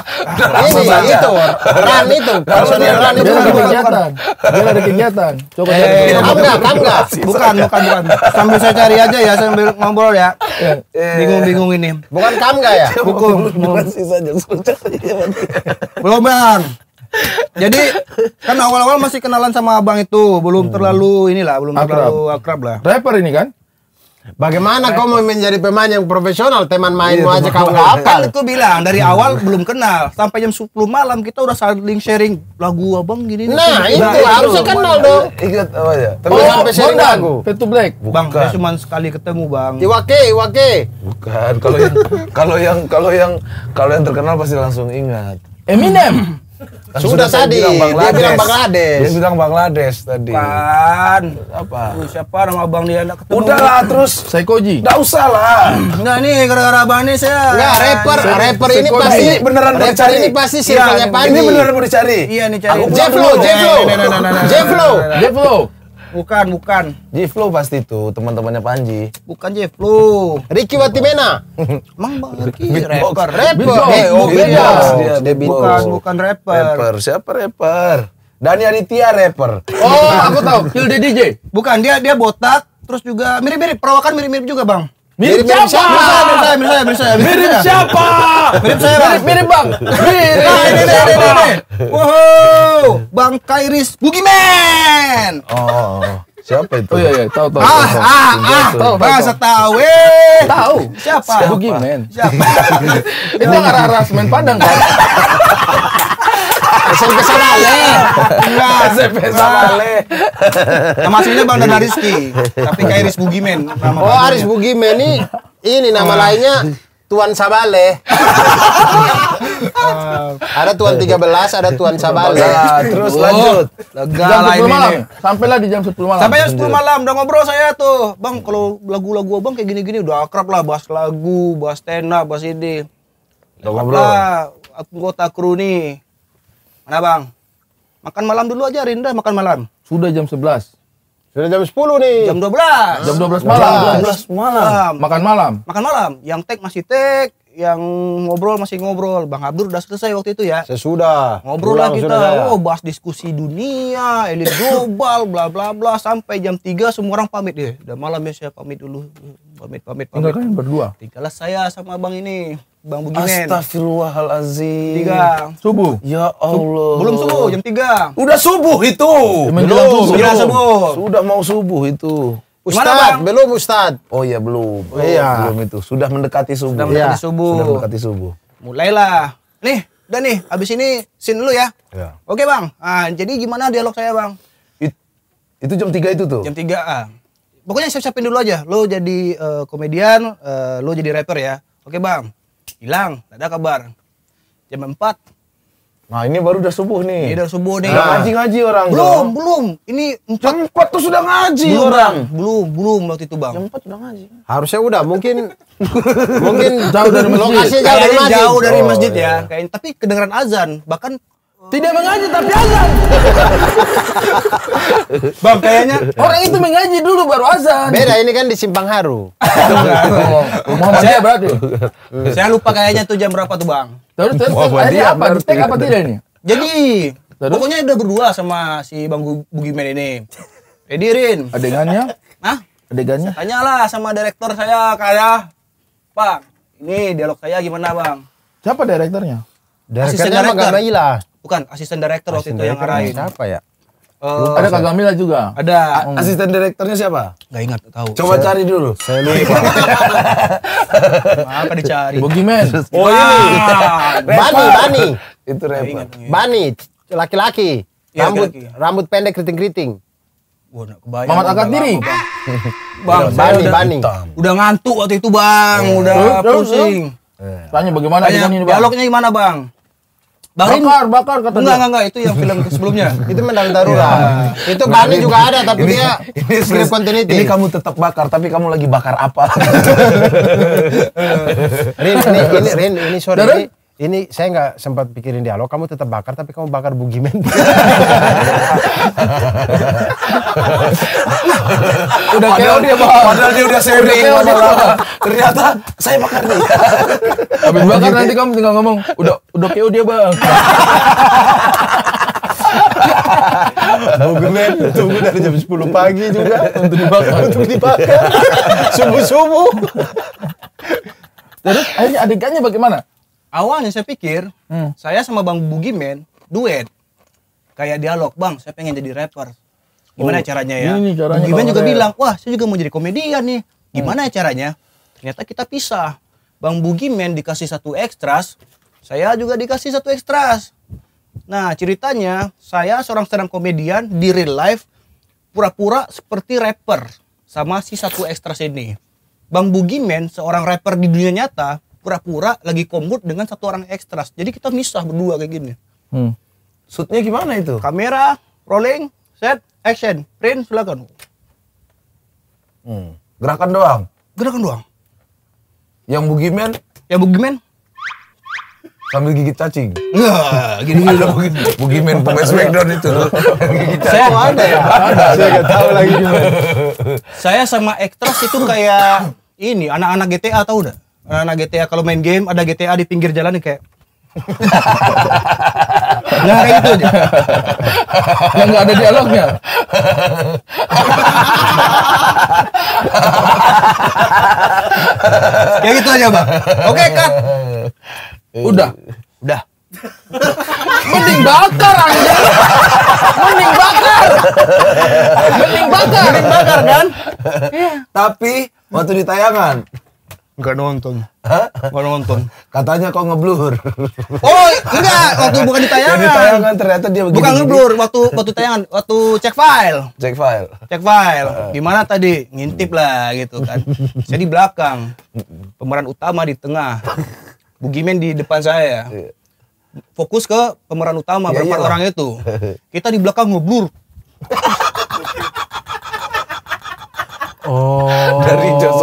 Ini itu, ran itu. ada ran itu. Dia ada kegiatan. Dia ada kegiatan. Coba cari. Eh, kamga, kamga. Bukan, bukan, bukan. Sambil saya cari aja ya, sambil ngobrol ya. ya. Eh. Bingung-bingung ini. Bukan kamga ya? Bukan. Belum bang. Jadi kan awal-awal masih kenalan sama abang itu, belum hmm. terlalu inilah, belum akrab. terlalu akrab lah. Rapper ini kan? Bagaimana kau mau menjadi pemain yang profesional? Teman mainmu iya, aja kau nggak apa? Kan bilang dari awal belum kenal sampai jam 10 malam kita udah saling sharing lagu abang gini. Nah, nah itu itu harusnya kenal dong. Ikut apa ya? Terus oh, iya. sampai oh, sharing lagu. Petu Black. Bukan. Bang, saya cuma sekali ketemu bang. Iwake, Iwake. Bukan. Kalau yang kalau yang kalau yang kalau yang terkenal pasti langsung ingat. Eminem. Kan sudah, Sudah tadi, bilang Bangladesh. dia bilang Bangladesh. Dia bilang Bangladesh tadi. Kan. Apa? Lu siapa nama abang dia enggak ketemu. Udahlah terus. koji Enggak usah lah. Enggak nih gara-gara abang ini saya. Enggak, rapper, Se rapper ini Sekoji. pasti beneran rapper dicari. Ini pasti circle ya, iya, Ini beneran mau dicari. Iya nih cari. Jeflo Jeflo Jeflo. Jeflo. Bukan, bukan. Jiflo pasti itu teman-temannya Panji. Bukan Jiflo. Ricky Watimena. Emang banget Ricky rapper, rapper. oh, beda. Dia bukan, bukan rapper. Rapper, siapa rapper? Dani Aditya rapper. Oh, aku tahu. Kill DJ. Bukan, dia dia botak, terus juga mirip-mirip, perawakan mirip-mirip juga, Bang. Mirip, siapa? Mirip saya, mirip saya, mirip saya. Mirip siapa? mirip saya, Bang. Mirip, mirip Bang. Mirip. Nah, ini nih, ini nih. Wow, Bang Kairis Bugiman. Oh. Siapa itu? Oh iya iya, tahu tahu. Ah tahu, ah ah, tahu, bahasa tahu ah, eh. Tahu. Siapa? Bugiman. Siapa? Itu kan arah-arah semen Padang kan. S SMP ya. Enggak. SMP Savale. Nama aslinya Bang Dana Rizky. Tapi kayak Aris Bugimen. Nama oh Aris Bugimen ini, ini nama lainnya Tuan Sabale. ada Tuan 13, ada Tuan Sabale. terus oh. lanjut. Lega jam 10 ini. Sampailah di jam sepuluh malam. Sampai jam sepuluh malam udah ngobrol saya tuh. Bang, kalau lagu-lagu bang kayak gini-gini udah akrab lah bahas lagu, bahas tenda, bahas ini. Udah ngobrol. Kota kru nih Mana bang? Makan malam dulu aja Rinda makan malam. Sudah jam 11. Sudah jam 10 nih. Jam 12. Jam 12 malam. Jam 12 malam. Makan malam. Makan malam. Yang tag masih tag, yang ngobrol masih ngobrol. Bang Abdur udah selesai waktu itu ya. Sesudah. Ngobrol lah kita. oh, bahas diskusi dunia, elit global, bla bla bla sampai jam 3 semua orang pamit deh. Udah malam ya saya pamit dulu. Pamit pamit pamit. Tinggal berdua. Tinggallah saya sama Bang ini. Bang Buginen. Astagfirullahalazim. Tiga. Subuh. Ya Allah. Belum subuh, jam tiga. Udah subuh itu. Belum, belum. Sudah subuh. Sudah mau subuh itu. Ustad, belum Ustad. Oh iya belum. Oh, iya. Oh, belum itu. Sudah mendekati subuh. Sudah mendekati iya. subuh. Sudah mendekati subuh. Mulailah. Nih, udah nih habis ini sin dulu ya. Iya. Oke, Bang. Nah, jadi gimana dialog saya, Bang? It, itu jam tiga itu tuh. Jam tiga ah. Pokoknya siap-siapin dulu aja. Lo jadi uh, komedian, uh, lo jadi rapper ya. Oke, Bang. Hilang, ada kabar. Jam empat Nah ini baru udah subuh nih. Ini udah subuh nih. Udah ngaji-ngaji orang. Belum, dong. belum. Ini empat. Jam empat tuh sudah ngaji belum, orang. Belum, belum waktu itu bang. Jam empat udah ngaji. Harusnya udah mungkin. mungkin jauh dari masjid. Lokasi jauh dari masjid. Jauh dari masjid ya. oh, ya. Iya. Kayaknya. Tapi kedengeran azan. Bahkan tidak mengaji tapi azan. Bang kayaknya orang itu mengaji dulu baru azan. Beda ini kan di simpang haru. Saya kan. oh. berarti. Saya lupa kayaknya tuh jam berapa tuh Bang. Terus terus, terus dia apa? Di apa tidak ini? Jadi terus? pokoknya udah berdua sama si Bang Bugiman ini. Edirin. Adegannya? Hah? Adegannya? Tanyalah sama direktur saya kayak Pak, ini dialog saya gimana Bang? Siapa direkturnya? Direkturnya mah gak Bukan, asisten direktur waktu itu yang ngarahin. Siapa ya? Uh, ada Kak Gamila juga. Ada. Hmm. Asisten direkturnya siapa? Gak ingat, tahu. Coba saya, cari dulu. Saya lupa. Apa dicari? Bogiman. Oh iya. Bani, Bani. Itu rapper. Bani, laki-laki. Ya, rambut laki -laki. rambut pendek keriting-keriting. Mamat angkat diri. Bang, bang bani, bani. udah ngantuk waktu itu bang, eh. udah pusing. Tanya bagaimana Tanya, ini bang? Dialognya gimana bang? Bahkan, bakar, bakar kata enggak, enggak, enggak, itu yang film sebelumnya. itu menang darurat. Yeah. Itu bahannya juga ada tapi ini, dia ini script continuity. Ini kamu tetap bakar tapi kamu lagi bakar apa? Rin, ini, ini, Rin, ini sorry. Darin? Ini, ini saya nggak sempat pikirin dialog, kamu tetap bakar tapi kamu bakar bugimen. udah keo dia bang. Padahal dia udah seri. Ternyata saya bakar dia. Habis bakar nanti kamu tinggal ngomong, udah udah keo dia bang. Bugimen tunggu dari jam 10 pagi juga untuk dibakar. untuk dibakar. Subuh-subuh. Terus akhirnya adegannya bagaimana? awalnya saya pikir hmm. saya sama bang Men duet kayak dialog bang saya pengen jadi rapper gimana oh, caranya ya ini caranya Bugimen juga raya. bilang wah saya juga mau jadi komedian nih hmm. gimana hmm. caranya ternyata kita pisah bang Men dikasih satu ekstras saya juga dikasih satu ekstras nah ceritanya saya seorang stand komedian di real life pura-pura seperti rapper sama si satu ekstras ini Bang Men seorang rapper di dunia nyata, pura-pura lagi kombut dengan satu orang ekstras jadi kita misah berdua kayak gini hmm. shootnya gimana itu kamera rolling set action print silakan hmm. gerakan doang gerakan doang yang bugiman yang bugiman sambil gigit cacing. gini gini dong. Bugiman pemain Smackdown itu. gigit cacing. Saya ada ya? Ada. Saya enggak tahu lagi gimana. Saya sama ekstras itu kayak ini anak-anak GTA tahu enggak? anak-anak eh, GTA kalau main game ada GTA di pinggir jalan nih kayak Nah kayak gitu aja. Yang nggak ada dialognya. kayak gitu aja bang. Oke kak. Udah. Udah. Mending bakar aja. Mending bakar. Mending bakar. Mending bakar kan? Iya. Tapi waktu ditayangan Enggak nonton. Hah? Enggak nonton. Katanya kau ngeblur. Oh, enggak, waktu bukan di Yang ternyata dia begini. Bukan ngeblur, waktu waktu tayangan, waktu cek file. Cek file. Cek file. Gimana tadi? Ngintip lah gitu kan. Saya di belakang. Pemeran utama di tengah. Bugimen di depan saya. Iya. Fokus ke pemeran utama, ya, berempat orang itu. Kita di belakang ngeblur. Oh. Dari jam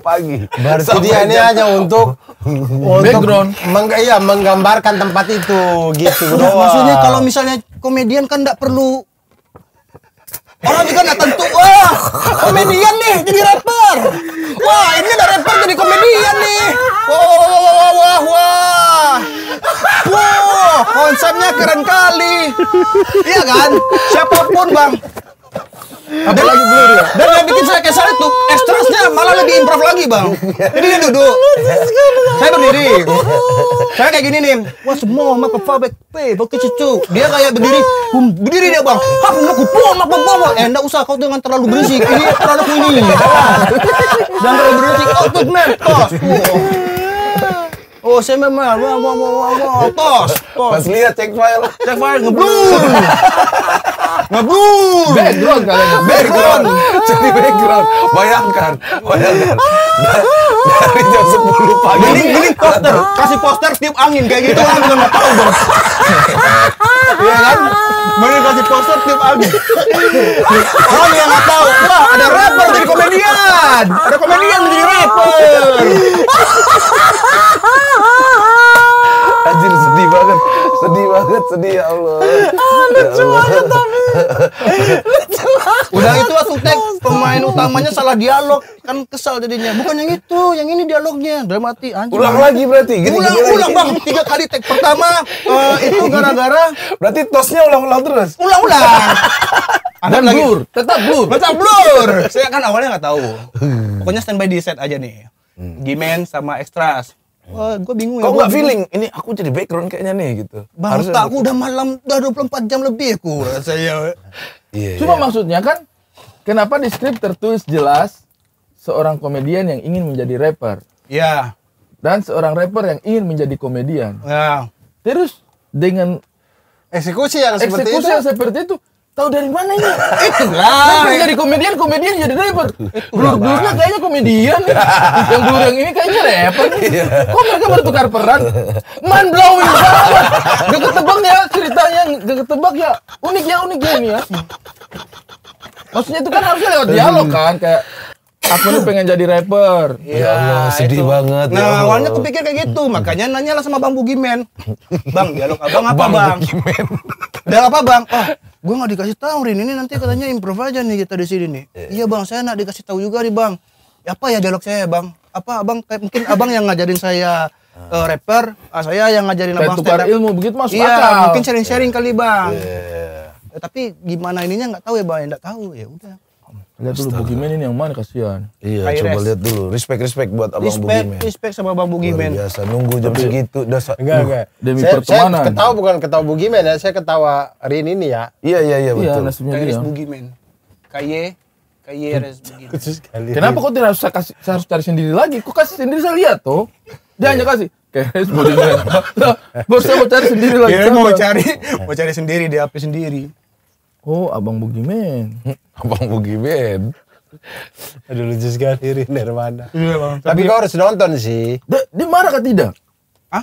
10 pagi. Berarti dia ini hanya untuk untuk background. Meng, iya, menggambarkan tempat itu gitu doang. Maksudnya kalau misalnya komedian kan enggak perlu Orang juga nggak tentu, wah komedian nih jadi rapper. Wah ini udah rapper jadi komedian nih. Wah wah wah wah wah wah. Wah konsepnya keren kali. Iya kan? Siapapun bang, apa dan, lagi blur ya? Dan yang bikin saya kesal itu ekstrasnya malah lebih improv lagi bang. Jadi dia duduk, saya berdiri, saya kayak gini nih, wah semua maka fabek pe ke cucu. Dia kayak berdiri, berdiri dia bang, hap nak kupu mak bawa. Eh enggak usah kau dengan terlalu berisik, ini produk ini. Jangan terlalu berisik, output man, kos. Oh, saya memang mau mau mau mau tos, tos. Pas lihat cek file, cek file ngeblur. ngeblur. Background kalian, ya. background. Cari background. Bayangkan, bayangkan. Dari jam 10 pagi. Ini beli poster, kasih poster tiup angin kayak gitu orang enggak tahu, Bos. Iya kan? Mending kasih poster tiap Aldi. Orang yang nggak tahu, wah ada rapper jadi komedian, ada komedian menjadi rapper. Anjir sedih banget sedih banget, sedih ya Allah. Ah, ya lucu ya banget tapi. lucu banget. Udah itu langsung tag pemain utamanya salah dialog, kan kesal jadinya. Bukan yang itu, yang ini dialognya. udah mati anjir Ulang lagi berarti. Gini, ulang, gini ulang Bang. Tiga kali tag pertama uh, itu gara-gara berarti tosnya ulang-ulang terus. Ulang-ulang. Ada lagi. Blur. Tetap blur. Tetap blur. Saya kan awalnya nggak tahu. Pokoknya standby di set aja nih. Hmm. Gimen sama extras Oh, gue bingung Kau ya. Kau gak feeling? Ini aku jadi background kayaknya nih gitu. Baru tak, aku udah malam, udah 24 jam lebih aku rasanya. yeah, Cuma yeah. maksudnya kan, kenapa di skrip tertulis jelas seorang komedian yang ingin menjadi rapper? Iya. Yeah. Dan seorang rapper yang ingin menjadi komedian. Iya. Yeah. Terus dengan eksekusi yang seperti eksekusi itu. yang seperti itu, Tahu dari mana ini? Itulah. Nah, kan kan Jadi komedian, komedian jadi repot. Blur-blurnya kayaknya komedian. yang blur yang ini kayaknya repot. Iya. Kok mereka bertukar peran? Man blowing banget. Gak ketebak ya ceritanya, gak ketebak ya. Unik ya, unik ya ini ya. Maksudnya itu kan harusnya lewat dialog kan, kayak aku tuh pengen jadi rapper. Ya, ya Allah, iya, sedih itu. banget. Ya nah, ya awalnya kepikir kayak gitu, makanya nanya lah sama Bang Bugiman. Bang, dialog Abang apa, Bang? Bang? Dialog apa, Bang? Oh, gue nggak dikasih tahu Rin ini nanti katanya improv aja nih kita di sini nih iya, iya bang saya nak dikasih tahu juga nih bang ya apa ya dialog saya bang apa abang kayak mungkin abang yang ngajarin saya uh, rapper ah, saya yang ngajarin abang tukar ilmu begitu mas iya mungkin sharing sharing iya. yeah. kali bang yeah. ya, eh, tapi gimana ininya nggak tahu ya bang ya, nggak tahu ya udah Lihat dulu Bugimen ini yang mana kasihan. Iya, Aires. coba lihat dulu. Respect respect buat Abang respect, Bugimen. Respect sama Abang Bugimen. Luar biasa nunggu jam Tapi, segitu udah Enggak, enggak. Demi saya, pertemanan. Saya ketawa bukan ketawa Bugimen ya, saya ketawa Rin ini ya. Iya, iya, iya, iya betul. Iya, nasibnya kaya dia. Bugimen. Kaye Kaye Res Bugimen. Kenapa kok tidak usah kasih saya harus cari sendiri lagi? kok kasih sendiri saya lihat tuh. dia hanya iya. kasih. Kayak Bugimen. Bos saya mau cari sendiri lagi. dia mau cari mau cari sendiri di HP sendiri. Oh, Abang Bugimen. Abang Bugimen. Aduh lucu sekali Rin dari mana. Tapi kau harus nonton sih. Di mana marah atau kan tidak? Hah?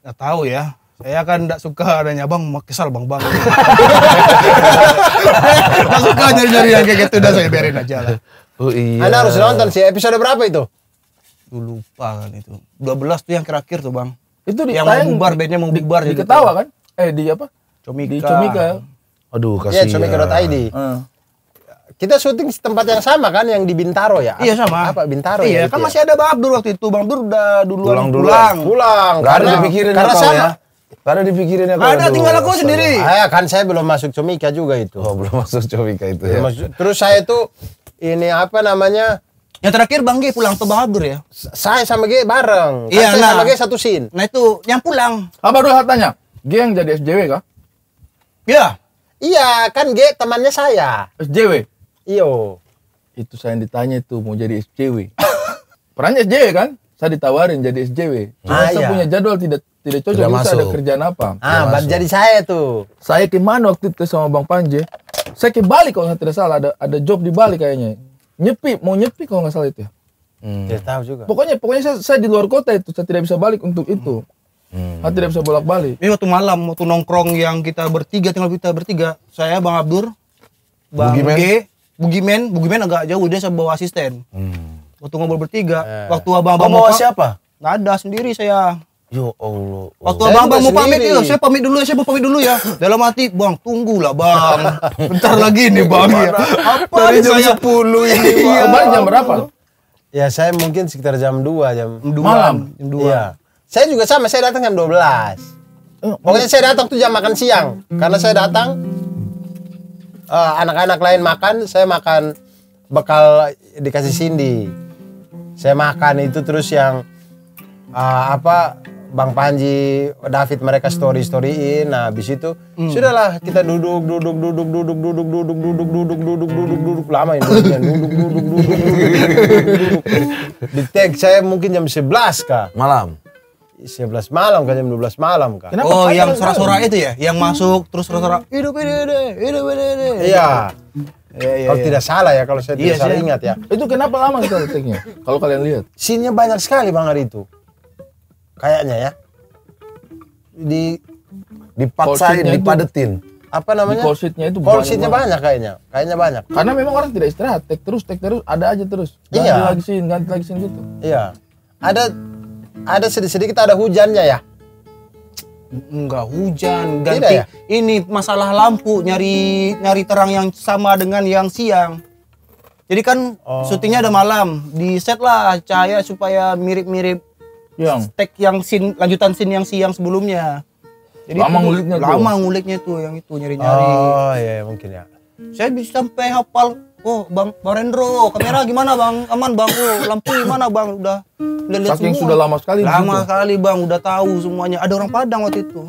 Nggak tahu ya. Saya kan tidak suka adanya abang, kesal bang bang. Tidak suka nyari-nyari yang kayak gitu, udah saya biarin aja lah. Oh iya. Anda harus nonton sih, episode berapa itu? Tuh lupa kan itu. belas tuh yang terakhir tuh bang. Itu di yang mau bubar, bandnya mau bubar. Di, di ketawa kan? Eh di apa? Comika. Di Comika. Aduh, ya, kasihan. Ya, Uh. Kita syuting tempat yang sama kan yang di Bintaro ya? Iya sama. Apa Bintaro? Ya? Iya, gitu kan ya, kan gitu masih ada Bang Abdur waktu itu. Bang Abdur udah duluan pulang. Pulang. pulang. Gak ya? ada dipikirin karena sama. Ya. Karena dipikirin aku. Ada tinggal aku sendiri. Ah, kan saya belum masuk Comika juga itu. Oh, belum masuk Comika itu ya. Terus saya itu ini apa namanya? Yang terakhir Bang G pulang tuh Bang Abdur ya? Saya sama G bareng. iya, kan saya nah. sama G satu scene Nah itu yang pulang. Apa dulu hartanya? G yang jadi SJW kah? Iya. Iya, kan G temannya saya. SJW? Iyo. Itu saya yang ditanya itu mau jadi SJW. Perannya SJW kan? Saya ditawarin jadi SJW. Ah, Cuma ah, saya iya. punya jadwal tidak tidak cocok. Tidak masuk. ada kerjaan apa? Ah, jadi saya tuh. Saya ke mana waktu itu sama Bang Panje? Saya ke Bali kalau saya tidak salah. Ada ada job di Bali kayaknya. Nyepi, mau nyepi kalau nggak salah itu ya. Hmm. Tidak tahu juga. Pokoknya pokoknya saya, saya di luar kota itu, saya tidak bisa balik untuk itu. Hmm. tidak bisa bolak-balik. Ini waktu malam, waktu nongkrong yang kita bertiga, tinggal kita bertiga. Saya, Bang Abdur, Bang Bugiman. G, Bugiman. Bugiman agak jauh, dia saya bawa asisten. Hmm. Waktu ngobrol bertiga, eh. waktu abang-abang bawa siapa? Nggak ada, sendiri saya. Yo ya Allah. Waktu abang abang mau pamit ya, saya pamit dulu ya, saya mau pamit dulu ya. Dalam hati, bang, tunggulah bang. Bentar lagi nih bang. Ya. Apa Dari jam saya... 10 ini? Iya, Kemarin jam berapa? Ya saya mungkin sekitar jam 2 jam malam. Jam 2. Iya. Saya juga sama, saya datang jam 12. Pokoknya saya datang tuh jam makan siang. Karena saya datang anak anak-anak lain makan, saya makan bekal dikasih Cindy. Saya makan itu terus yang uh, apa Bang Panji, David mereka story storyin. Nah, habis itu hmm. sudahlah kita duduk duduk duduk duduk duduk duduk duduk duduk duduk duduk duduk lama ini duduk duduk duduk duduk duduk. Di tag saya mungkin jam 11 kah? Malam. 11 malam kan jam 12 malam kan. Kenapa oh, yang sorak-sorak itu ya, yang masuk terus sorak-sorak. Hidup ini, hidup ini, Iya. Ya, ya, kalau iya. tidak salah ya, kalau saya iya tidak salah ingat ya. Itu kenapa lama kita take Kalau kalian lihat. scene banyak sekali Bang hari itu. Kayaknya ya. Di dipaksain, dipadetin. apa namanya? Di sheet-nya itu call sheet banyak, kayaknya. Kayaknya banyak. Karena memang orang tidak istirahat, tek terus, tek terus, ada aja terus. Ganti iya. lagi sin, ganti lagi sin gitu. Iya. Ada ada sedikit-sedikit ada hujannya ya? Enggak hujan, ganti Tidak ya? ini masalah lampu nyari nyari terang yang sama dengan yang siang. Jadi kan oh. syutingnya ada malam, di set lah cahaya supaya mirip-mirip yang stek yang sin lanjutan sin yang siang sebelumnya. Jadi lama itu, nguliknya lama tuh. nguliknya tuh yang itu nyari-nyari. Oh iya, iya mungkin ya. Saya bisa sampai hafal Oh, Bang, Bang kamera gimana Bang? Aman Bang? Oh, lampu gimana Bang? Udah lihat Saking semua. sudah lama sekali. Lama sekali Bang, udah tahu semuanya. Ada orang Padang waktu itu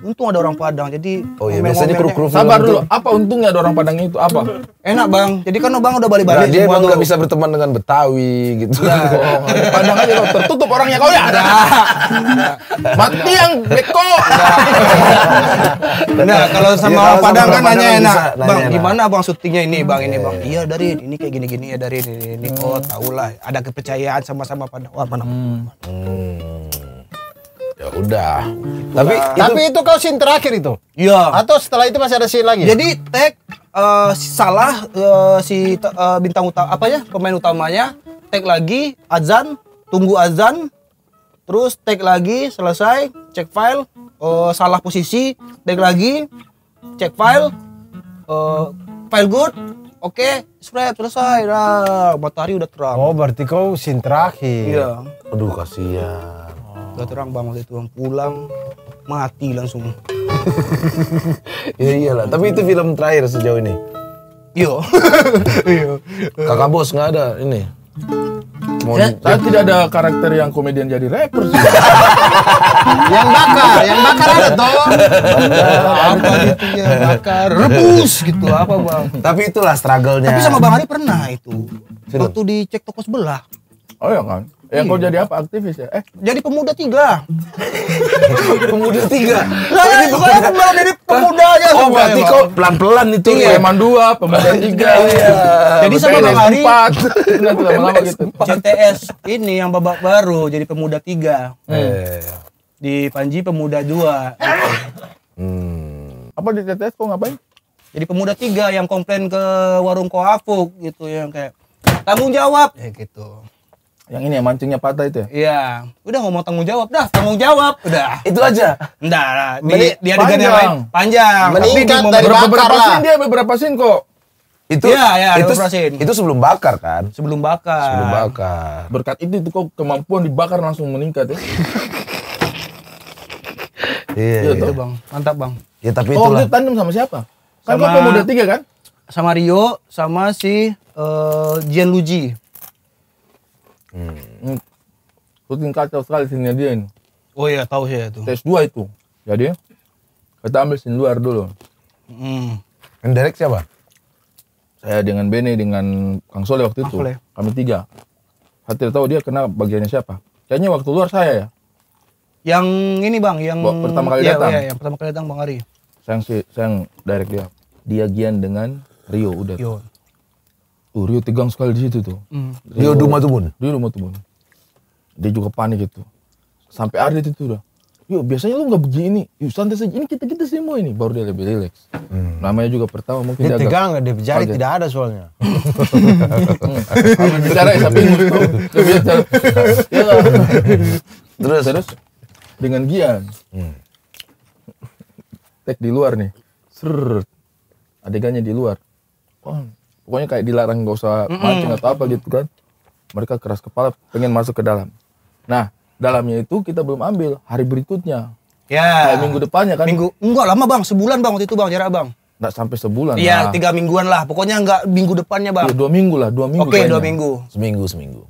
untung ada orang Padang jadi oh iya biasanya kru kru sabar dulu apa untungnya ada orang Padang itu apa enak bang jadi kan bang udah balik balik nah, dia emang nggak bisa berteman dengan Betawi gitu ya. Padang aja tertutup orangnya kau oh, ya ada. Nah. mati yang beko nah, nah iya, kalau sama Padang kan nanya enak bang gimana bang syutingnya ini bang ini bang iya dari ini kayak gini gini ya dari ini ini oh hmm. lah ada kepercayaan sama-sama Padang wah mana hmm. Hmm. Ya udah. tapi lah. itu, tapi itu kau scene terakhir itu. Iya. Atau setelah itu masih ada scene lagi. Jadi tag uh, salah uh, si uh, bintang utama apa ya pemain utamanya tag lagi azan tunggu azan terus tag lagi selesai cek file uh, salah posisi tag lagi cek file uh, file good oke okay, spread selesai lah matahari udah terang oh berarti kau sin terakhir iya aduh kasihan kata terang bang waktu itu bang pulang mati langsung. ya iyalah, tapi itu film terakhir sejauh ini. Yo. Iya. Iya. Kakak bos nggak ada ini. saya, ya. tidak ada karakter yang komedian jadi rapper sih. yang bakar, yang bakar ada dong. apa gitu ya, bakar, rebus gitu apa bang. Tapi itulah struggle-nya. Tapi sama Bang Ari pernah itu. Waktu dicek toko sebelah. Oh ya kan? Ya kau iya. jadi apa aktivis ya? Eh jadi pemuda tiga. pemuda tiga. Lah ini eh, bukan oh, iya. ya? iya. pemuda jadi pemuda aja. Oh berarti kau pelan pelan itu ya. eman dua, pemuda tiga. Iya. Jadi sama Bang Ari. Empat. CTS gitu. ini yang babak baru jadi pemuda tiga. Hmm. Eh. Di Panji pemuda dua. Hmm. Apa di CTS kau ngapain? Jadi pemuda tiga yang komplain ke warung Koafuk gitu yang kayak tanggung jawab ya gitu. Yang ini ya mancingnya patah itu ya? Iya. Udah ngomong tanggung jawab dah, tanggung jawab. Udah. Itu aja. Enggak lah. Di, Meni, di adegan panjang. yang lain panjang. Meningkat Tapi dari beberapa, beberapa lah. scene dia beberapa scene kok. Itu ya, ya, itu, itu sebelum bakar kan? Sebelum bakar. Sebelum bakar. Berkat itu itu kok kemampuan dibakar langsung meningkat ya. iya, iya, iya. Bang. Mantap, Bang. Ya tapi oh, itulah. Oh, itu tandem sama siapa? Kan sama, kok pemuda tiga kan? Sama Rio, sama si uh, eh, Gian Hmm. kacau hmm. sekali sini dia ini Oh iya, tahu saya itu. Tes dua itu. Jadi kita ambil sini luar dulu. Hmm. Yang direct siapa? Saya dengan Bene dengan Kang Soleh waktu itu. Soleh. Kami tiga. Saya tidak tahu dia kena bagiannya siapa. Kayaknya waktu luar saya ya. Yang ini bang, yang Bo, pertama kali iya, datang. Iya, yang pertama kali datang Bang Ari. Sayang si, sayang direct dia. Dia Gian dengan Rio udah. Yon. Oh, Rio tegang sekali di situ tuh. Mm. Rio, Duma tuh Tubun. Rio Duma Tubun. Dia juga panik itu. Sampai hari itu udah. Yuk biasanya lu gak begini. Yuk santai saja. Ini kita kita semua ini baru dia lebih relax. Mm. Namanya juga pertama mungkin dia, dia tegang, agak, dia bicara tidak ada soalnya. bicara sampai Dia bicara. Ya, terus terus dengan Gian. Hmm. Tek di luar nih. Seret. Adegannya di luar. Oh, pokoknya kayak dilarang gak usah mancing mm atau apa gitu kan mereka keras kepala pengen masuk ke dalam nah dalamnya itu kita belum ambil hari berikutnya ya nah, minggu depannya kan minggu enggak lama bang sebulan bang waktu itu bang jarak bang Nggak sampai sebulan ya nah. tiga mingguan lah pokoknya enggak minggu depannya bang ya, dua minggu lah dua minggu oke okay, dua minggu seminggu seminggu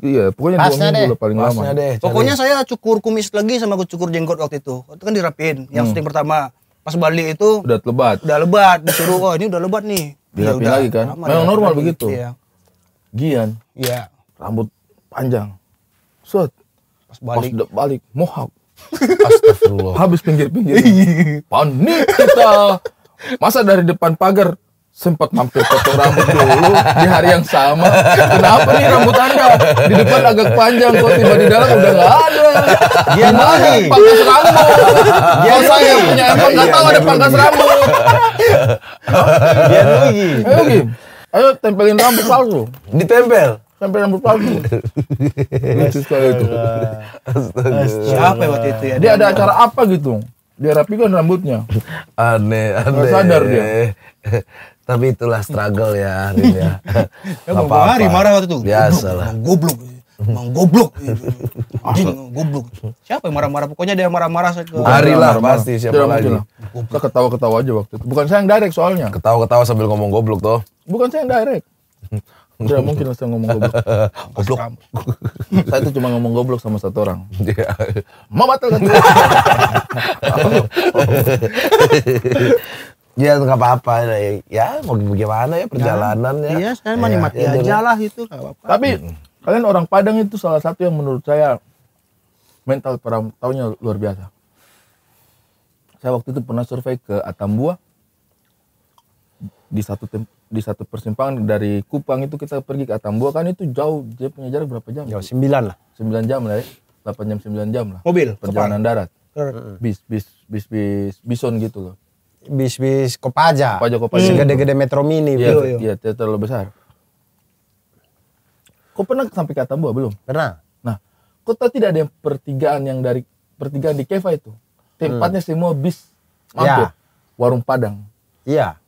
iya pokoknya Pasnya dua minggu lah paling Pasnya lama deh, pokoknya saya cukur kumis lagi sama gue cukur jenggot waktu itu itu kan dirapin. yang hmm. syuting pertama pas balik itu udah lebat udah lebat disuruh oh ini udah lebat nih dilapin ya lagi kan memang ya. normal begitu ya. Gian Iya. rambut panjang set pas balik pas balik mohak Astagfirullah. Habis pinggir-pinggir. Iya. Panik kita. Masa dari depan pagar sempat mampir potong rambut dulu di hari yang sama. Kenapa nih rambut Anda di depan agak panjang kok tiba di dalam udah nggak ada. Dia lagi pangkas rambut? Dia oh, saya punya emang nggak tahu ada pangkas rambut. Dia lagi Ayo Gim. Ayo tempelin rambut palsu. Ditempel tempelin rambut palsu. Lucu sekali itu. Siapa waktu itu ya? Dia ada acara apa gitu? Dia rapikan rambutnya. Aneh, aneh. sadar dia. Tapi itulah struggle ya Arin ya. ya apa -apa. hari marah waktu itu. Biasa lah. Goblok. Ya. Mang goblok. Anjing ya. goblok. Siapa yang marah-marah? Pokoknya dia marah-marah. Ke... hari lah pasti siapa lagi. Kita ketawa-ketawa aja waktu itu. Bukan saya yang direct soalnya. Ketawa-ketawa sambil ngomong goblok toh. Bukan saya yang direct. Tidak mungkin saya ngomong goblok. goblok. saya itu cuma ngomong goblok sama satu orang. Mama batal kan? Ya nggak apa-apa ya. ya mau gimana ya perjalanan ya. Iya saya menikmati iya, ya, lah itu gak apa-apa. Tapi hmm. kalian orang Padang itu salah satu yang menurut saya mental perantaunya luar biasa. Saya waktu itu pernah survei ke Atambua di satu tim, di satu persimpangan dari Kupang itu kita pergi ke Atambua kan itu jauh dia punya jarak berapa jam? Jauh sembilan lah. Sembilan jam lah ya. Delapan jam sembilan jam lah. Mobil perjalanan kepan. darat. Bis bis bis bis bison gitu loh bis-bis Kopaja. Kopaja Kopaja. Hmm. Gede-gede Metro Mini. Iya, iya. Iya, ya, terlalu besar. Kau pernah sampai ke Atambua belum? Pernah. Nah, kota tidak ada yang pertigaan yang dari pertigaan di Keva itu? Tempatnya hmm. semua bis mampir. Ya. Warung Padang. Iya.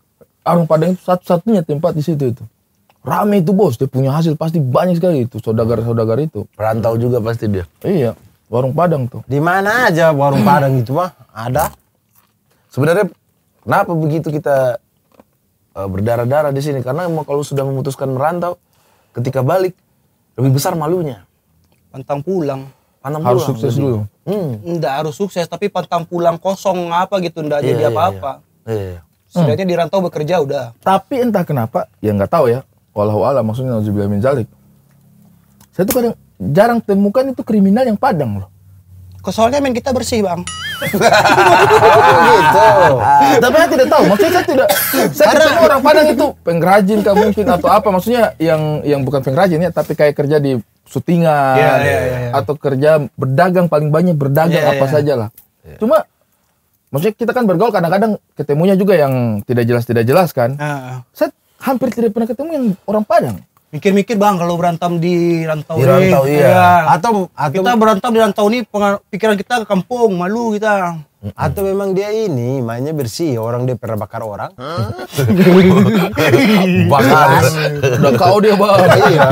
Warung Padang itu satu-satunya tempat di situ itu. Rame itu bos, dia punya hasil pasti banyak sekali itu saudagar-saudagar itu. Perantau juga pasti dia. Iya, warung Padang tuh. Di mana aja warung Padang itu mah ada. Sebenarnya Kenapa begitu kita uh, berdarah-darah di sini? Karena mau kalau sudah memutuskan merantau, ketika balik lebih besar malunya. Pantang pulang. Pantang harus pulang. sukses jadi. dulu. Hmm. Nggak harus sukses, tapi pantang pulang kosong apa gitu, nggak yeah, jadi iya, apa-apa. Yeah. Yeah. iya. hmm. di rantau bekerja udah. Tapi entah kenapa, ya nggak tahu ya. Walau ala maksudnya Nauzubillah min Jalik. Saya tuh kadang jarang temukan itu kriminal yang padang loh. Soalnya main kita bersih bang gitu. Tapi saya tidak tahu. Maksudnya saya tidak. Saya ketemu orang Padang itu pengrajin kah mungkin atau apa? Maksudnya yang yang bukan pengrajin ya, tapi kayak kerja di syutingan yeah, yeah, yeah, yeah. atau kerja berdagang paling banyak berdagang yeah, apa yeah. saja lah. Yeah. Cuma maksudnya kita kan bergaul kadang-kadang ketemunya juga yang tidak jelas tidak jelas kan. Uh. Saya hampir tidak pernah ketemu yang orang Padang mikir-mikir bang kalau berantem di rantau di rantau ini, iya. Ya. atau, atau kita berantem di rantau ini pikiran kita ke kampung malu kita mm atau memang dia ini mainnya bersih orang dia pernah bakar orang bakar udah kau dia bang iya.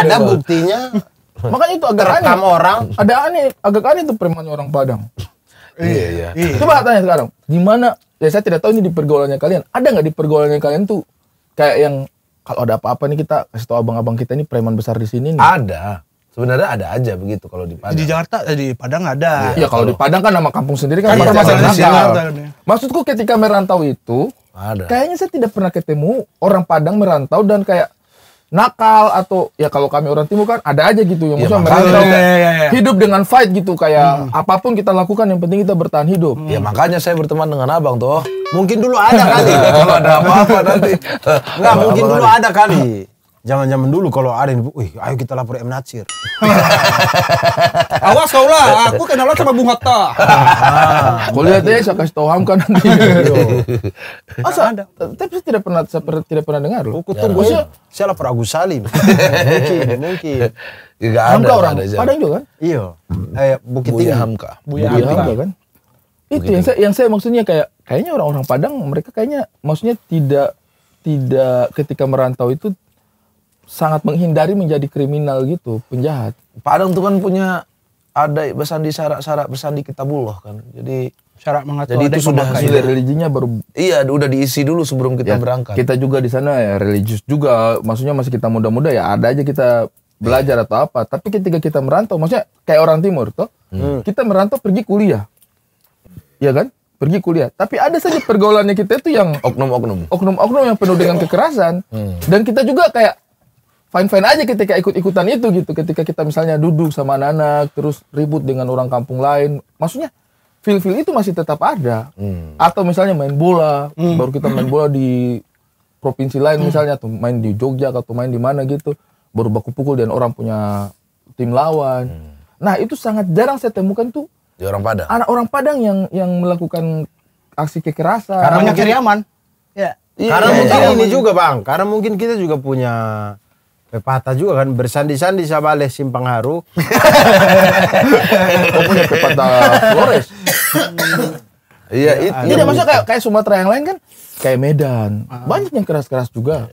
ada buktinya makanya itu agak aneh orang ada aneh agak aneh itu preman orang Padang iya, iya. iya. iya. coba tanya sekarang gimana ya saya tidak tahu ini di pergaulannya kalian ada nggak di pergaulannya kalian tuh kayak yang kalau ada apa-apa nih kita kasih tahu abang-abang kita ini preman besar di sini nih. Ada. Sebenarnya ada aja begitu kalau di Padang. Di Jakarta eh, di Padang ada. Iya, ya, kalau di Padang kan nama kampung sendiri kan iya, masih nakal. Maksudku ketika merantau itu ada. Kayaknya saya tidak pernah ketemu orang Padang merantau dan kayak nakal atau ya kalau kami orang timur kan ada aja gitu yang maksudnya ya, ya, ya, ya. hidup dengan fight gitu kayak hmm. apapun kita lakukan yang penting kita bertahan hidup hmm. ya makanya saya berteman dengan abang tuh mungkin dulu ada kali kalau ada apa-apa nanti nggak mungkin dulu ada kali jangan zaman dulu kalau ada yang, wih, ayo kita lapor M Natsir. Awas kau lah, aku kenalnya sama Bung Hatta. Kau lihat deh, saya kasih tau hamka nanti. Masa iya. oh, ada. Tapi saya tidak pernah tidak pernah dengar loh. Aku tunggu saya. Saya lapor Agus Salim. mungkin, mungkin. Gak ada. Hamka orang Padang juga kan? Iya. Eh, Bukit Tinggi. Buya Hamka. Buya Hamka kan? Itu yang saya yang saya maksudnya kayak kayaknya orang-orang Padang mereka kayaknya maksudnya tidak tidak ketika merantau itu sangat menghindari menjadi kriminal gitu, penjahat. Padahal tuh kan punya ada pesan di syarat-syarat pesan di kitabullah kan. Jadi syarat mengatur jadi itu sudah ya. religinya baru iya udah diisi dulu sebelum kita ya, berangkat kita juga di sana ya religius juga maksudnya masih kita muda-muda ya ada aja kita belajar atau apa tapi ketika kita merantau maksudnya kayak orang timur tuh hmm. kita merantau pergi kuliah Iya kan pergi kuliah. Tapi ada saja pergaulannya kita itu yang oknum-oknum. Oknum-oknum yang penuh dengan kekerasan. Hmm. Dan kita juga kayak fine fine aja ketika ikut ikutan itu gitu ketika kita misalnya duduk sama anak-anak terus ribut dengan orang kampung lain maksudnya feel feel itu masih tetap ada hmm. atau misalnya main bola hmm. baru kita main bola di provinsi lain hmm. misalnya atau main di Jogja atau main di mana gitu baru baku pukul dan orang punya tim lawan hmm. nah itu sangat jarang saya temukan tuh di orang Padang anak orang Padang yang yang melakukan aksi kekerasan karena mungkin aman ya karena ya, mungkin ya, ini iya. juga bang karena mungkin kita juga punya pepatah juga kan bersandi-sandi sama leh simpang haru. Kok punya pepatah Flores? Hmm. Iya, iya, itu. iya maksudnya kayak, kayak Sumatera yang lain kan, kayak Medan, ah. banyak yang keras-keras juga,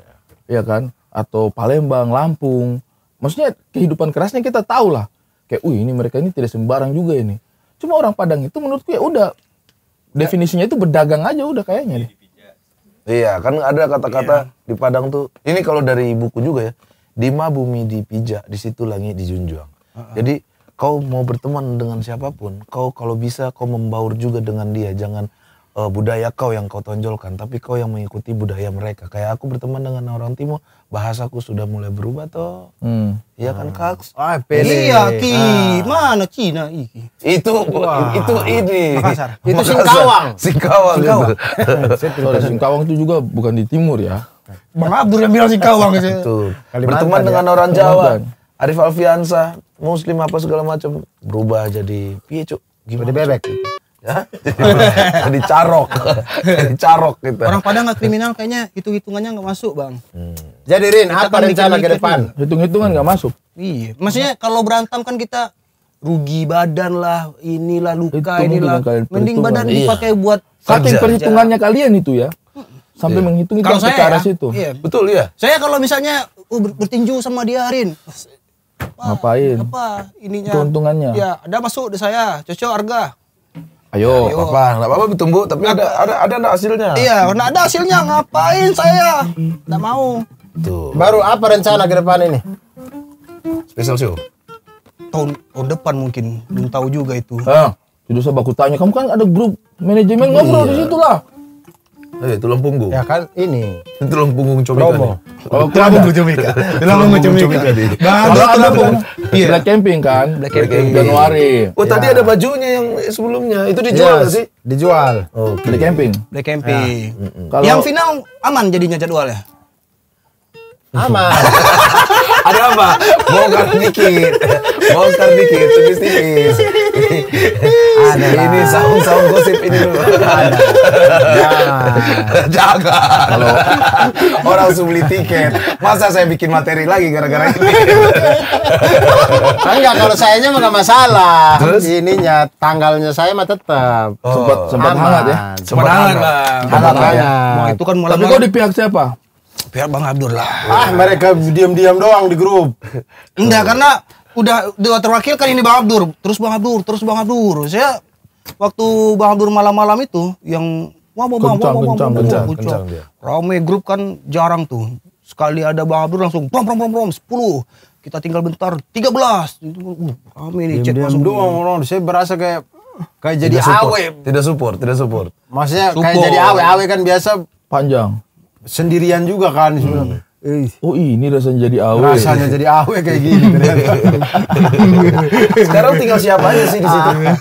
ya. kan? Atau Palembang, Lampung. Maksudnya kehidupan kerasnya kita tahu lah. Kayak, wih ini mereka ini tidak sembarang juga ini. Cuma orang Padang itu menurutku ya udah definisinya itu berdagang aja udah kayaknya deh. Iya, kan ada kata-kata iya. di Padang tuh. Ini kalau dari buku juga ya di ma bumi dipijak, di situ langit dijunjung. Uh-uh. Jadi kau mau berteman dengan siapapun, kau kalau bisa kau membaur juga dengan dia, jangan uh, budaya kau yang kau tonjolkan, tapi kau yang mengikuti budaya mereka. Kayak aku berteman dengan orang timur, bahasaku sudah mulai berubah toh. Hmm. Iya kan hmm. Kaks? Ah, Iya, Ki. Ah. Mana Cina? Ih. Itu Wah. itu ini. Makassar. Itu Singkawang. Singkawang. Singkawang. Singkawang. Singkawang itu juga bukan di timur ya. Bang Abdur yang bilang sih kau bang. Betul. Berteman ya. dengan orang Jawa. Arif Alfiansa, Muslim apa segala macam berubah jadi piye gimana bebek ya jadi carok jadi carok gitu orang Padang nggak kriminal kayaknya hitung hitungannya nggak masuk bang hmm. jadi Rin kita apa kan rencana ke depan hitung hitungan nggak masuk iya maksudnya kalau berantem kan kita rugi badan lah inilah luka Hitung inilah mending badan iya. dipakai buat saking perhitungannya kalian itu ya sambil yeah. menghitung itu ke arah ya, situ. Iya. Betul ya. Saya kalau misalnya uh, bertinju sama dia Rin. Apa, Ngapain? Apa ininya? Keuntungannya. Ya, ada masuk di saya, cocok harga Ayo, ya, apa enggak apa-apa ditunggu tapi ada ada ada enggak hasilnya? Iya, enggak ada hasilnya ngapain saya? Enggak mau. Tuh. Baru apa rencana ke depan ini? Special show. Tahun tahun depan mungkin, belum tahu juga itu. Heeh. jadi saya baku tanya, kamu kan ada grup manajemen iya. ngobrol iya. di situ lah. Eh, tulang punggung. Ya kan ini. Tulang punggung cumi kan. Oh, tulang punggung cumi kan. Tulang punggung cumi comika. Bahan tulang punggung. Iya. Black camping kan? Black camping Januari. Oh, tadi ya. ada bajunya yang sebelumnya. Itu dijual yes. sih? Dijual. Oke. Black camping. Black camping. Ah, yang final aman jadinya jadwal ya? Aman. Ada apa? Bongkar dikit. Bongkar dikit, tipis-tipis. Ada ini saung-saung gosip ini dulu. Jaga, Kalau orang sudah beli tiket, masa saya bikin materi lagi gara-gara ini? Enggak, kalau saya mah nggak masalah. Terus ininya tanggalnya saya mah tetap. Oh, sempat sempat oh. hangat ya. Sempat hangat, Bang. Hangat, ya? hangat. Itu kan mulai Tapi kok di pihak siapa? Biar Bang Abdur lah. Ah, mereka diam-diam doang di grup. Enggak, karena udah, terwakil terwakilkan ini Bang Abdur, terus Bang Abdur, terus Bang Abdur. Saya waktu Bang Abdur malam-malam itu yang wah mau mau mau mau wah Rame grup kan jarang tuh. Sekali ada Bang Abdur langsung prom prom prom prom 10. Kita tinggal bentar 13. Uh, rame nih chat masuk doang orang. Saya berasa kayak kayak jadi awe. Tidak support, tidak support. Maksudnya support. kayak jadi awe. Awe kan biasa panjang sendirian juga kan hmm. sebenarnya. Hmm. Oh ini rasanya jadi awe. Rasanya jadi awe kayak gini Sekarang tinggal siapa aja sih di situ? Ah.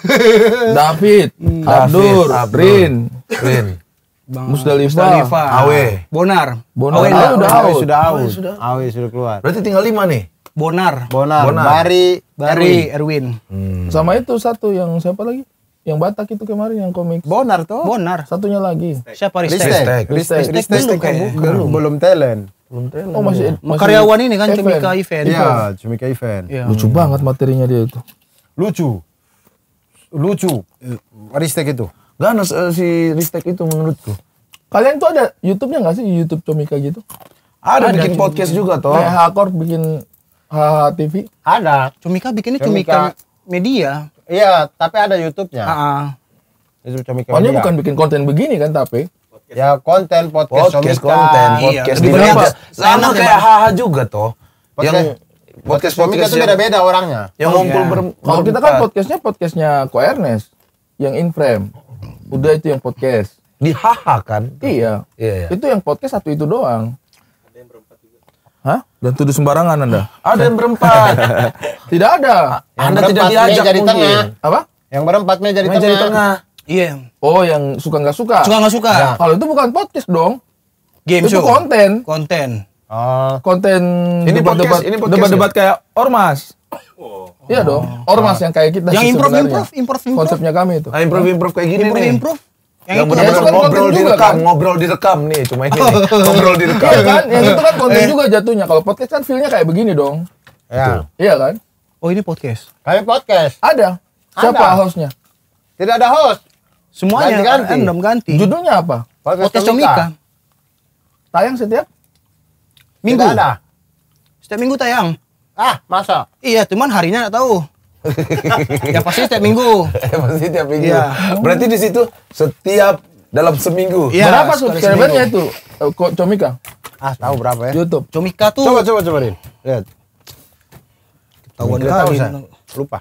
David, hmm. Abdur, Abrin, Rin. Musdalifah, Musdalifah, Awe, Bonar, Bonar, Awe, awe, awe, sudah awe, sudah awe sudah keluar. Berarti tinggal lima nih. Bonar, Bonar, Bonar. Bari, Bari, Erwin. Hmm. Sama itu satu yang siapa lagi? yang Batak itu kemarin yang komik. Bonar tuh Bonar. Satunya lagi. Siapa Ristek? Ristek. Ristek, Ristek, Ristek belum, belum belum talent. Belum talent. Oh masih, iya. masih karyawan ini kan Cemika Event. Iya, Cemika Event. Ya. Lucu hmm. banget materinya dia itu. Lucu. Lucu. Ristek itu. Ganas uh, eh, si Ristek itu menurutku. Kalian tuh ada YouTube-nya nggak sih YouTube Comika gitu? Ada, ada bikin Cumika. podcast juga toh. Kayak Hakor bikin HH TV. Ada. Comika bikinnya Comika, Comika media. Iya, tapi ada YouTube-nya. Heeh. YouTube Comika. Oh, ini bukan bikin konten begini kan tapi ya konten podcast, podcast Comika. konten podcast iya. Berapa? sama kayak haha juga toh podcast, yang podcast podcast, podcast itu beda beda orangnya yang oh, ngumpul iya. kalau kita kan podcastnya podcastnya ko Ernest yang in frame udah itu yang podcast di haha kan iya. iya, iya. itu yang podcast satu itu doang Hah? Dan tuduh sembarangan Anda. Ada yang berempat. tidak ada. Yang anda tidak diajak jadi mungkin. Tengah. Apa? Yang berempat meja di tengah. tengah. Iya. Oh, yang suka nggak suka. Suka nggak suka. Nah, kalau itu bukan podcast dong. Game itu show. konten. Konten. Uh, Konten ini debat-debat podcast debat ya? kayak ormas. Oh. Iya dong, oh. ormas oh. yang kayak kita. Yang improve, improve, improve, improv. Konsepnya kami itu. Nah, improve improv kayak gini improv, nih. Improv, yang, yang benar-benar kan ngobrol direkam, kan? ngobrol direkam nih cuma ini. Nih. ngobrol direkam. Iya kan? Yang itu kan konten eh. juga jatuhnya. Kalau podcast kan feel-nya kayak begini dong. Ya. Iya kan? Oh, ini podcast. Kayak podcast. Ada. Siapa ada. hostnya? Tidak ada host. Semuanya ganti. Random ganti. Judulnya apa? Podcast, podcast Comika. Tayang setiap minggu. Tidak ada. Setiap minggu tayang. Ah, masa? Iya, cuman harinya nggak tahu. ya pasti setiap minggu. ya pasti setiap minggu. Ya. Berarti di situ setiap dalam seminggu. Ya, berapa subscribernya itu? Eh, kok Comika. Ah, tahu berapa ya? YouTube. Comika tuh. Coba coba coba Rin. Lihat. Ketahuan saya. Lupa.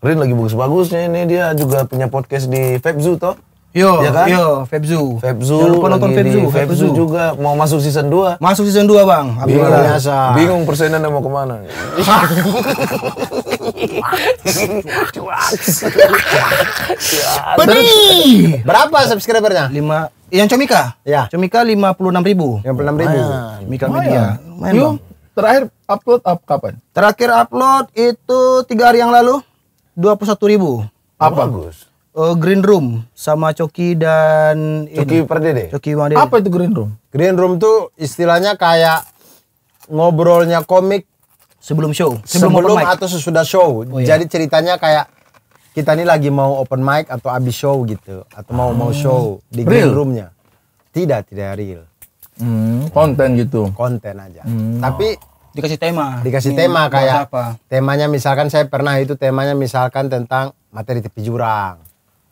Rin lagi bagus-bagusnya ini dia juga punya podcast di Febzu toh. Yo, ya kan? yo, Febzu. Febzu. Jangan lupa nonton Febzu. Febzu juga mau masuk season 2. Masuk season 2, Bang. Bingung, biasa. Bingung persenannya mau kemana. Benih. Berapa subscribernya? Lima. Yang Comika? Ya. Comika lima puluh enam ribu. Lima puluh enam ribu. Comika Media. Yuk, terakhir upload up kapan? Terakhir upload itu tiga hari yang lalu. Dua puluh satu ribu. Apa Gus? uh, eh, Green Room sama Coki dan Coki Perdede. Coki Perdede. Apa itu Green Room? Green Room tuh istilahnya kayak ngobrolnya komik Sebelum show, sebelum, sebelum atau sesudah show. Oh, iya. Jadi ceritanya kayak kita ini lagi mau open mic atau abis show gitu atau mau hmm. mau oh. show di green roomnya. Tidak, tidak real. Hmm, konten gitu. Konten aja. Hmm. Tapi dikasih tema. Dikasih hmm. tema kayak apa? Temanya misalkan saya pernah itu temanya misalkan tentang materi tepi jurang.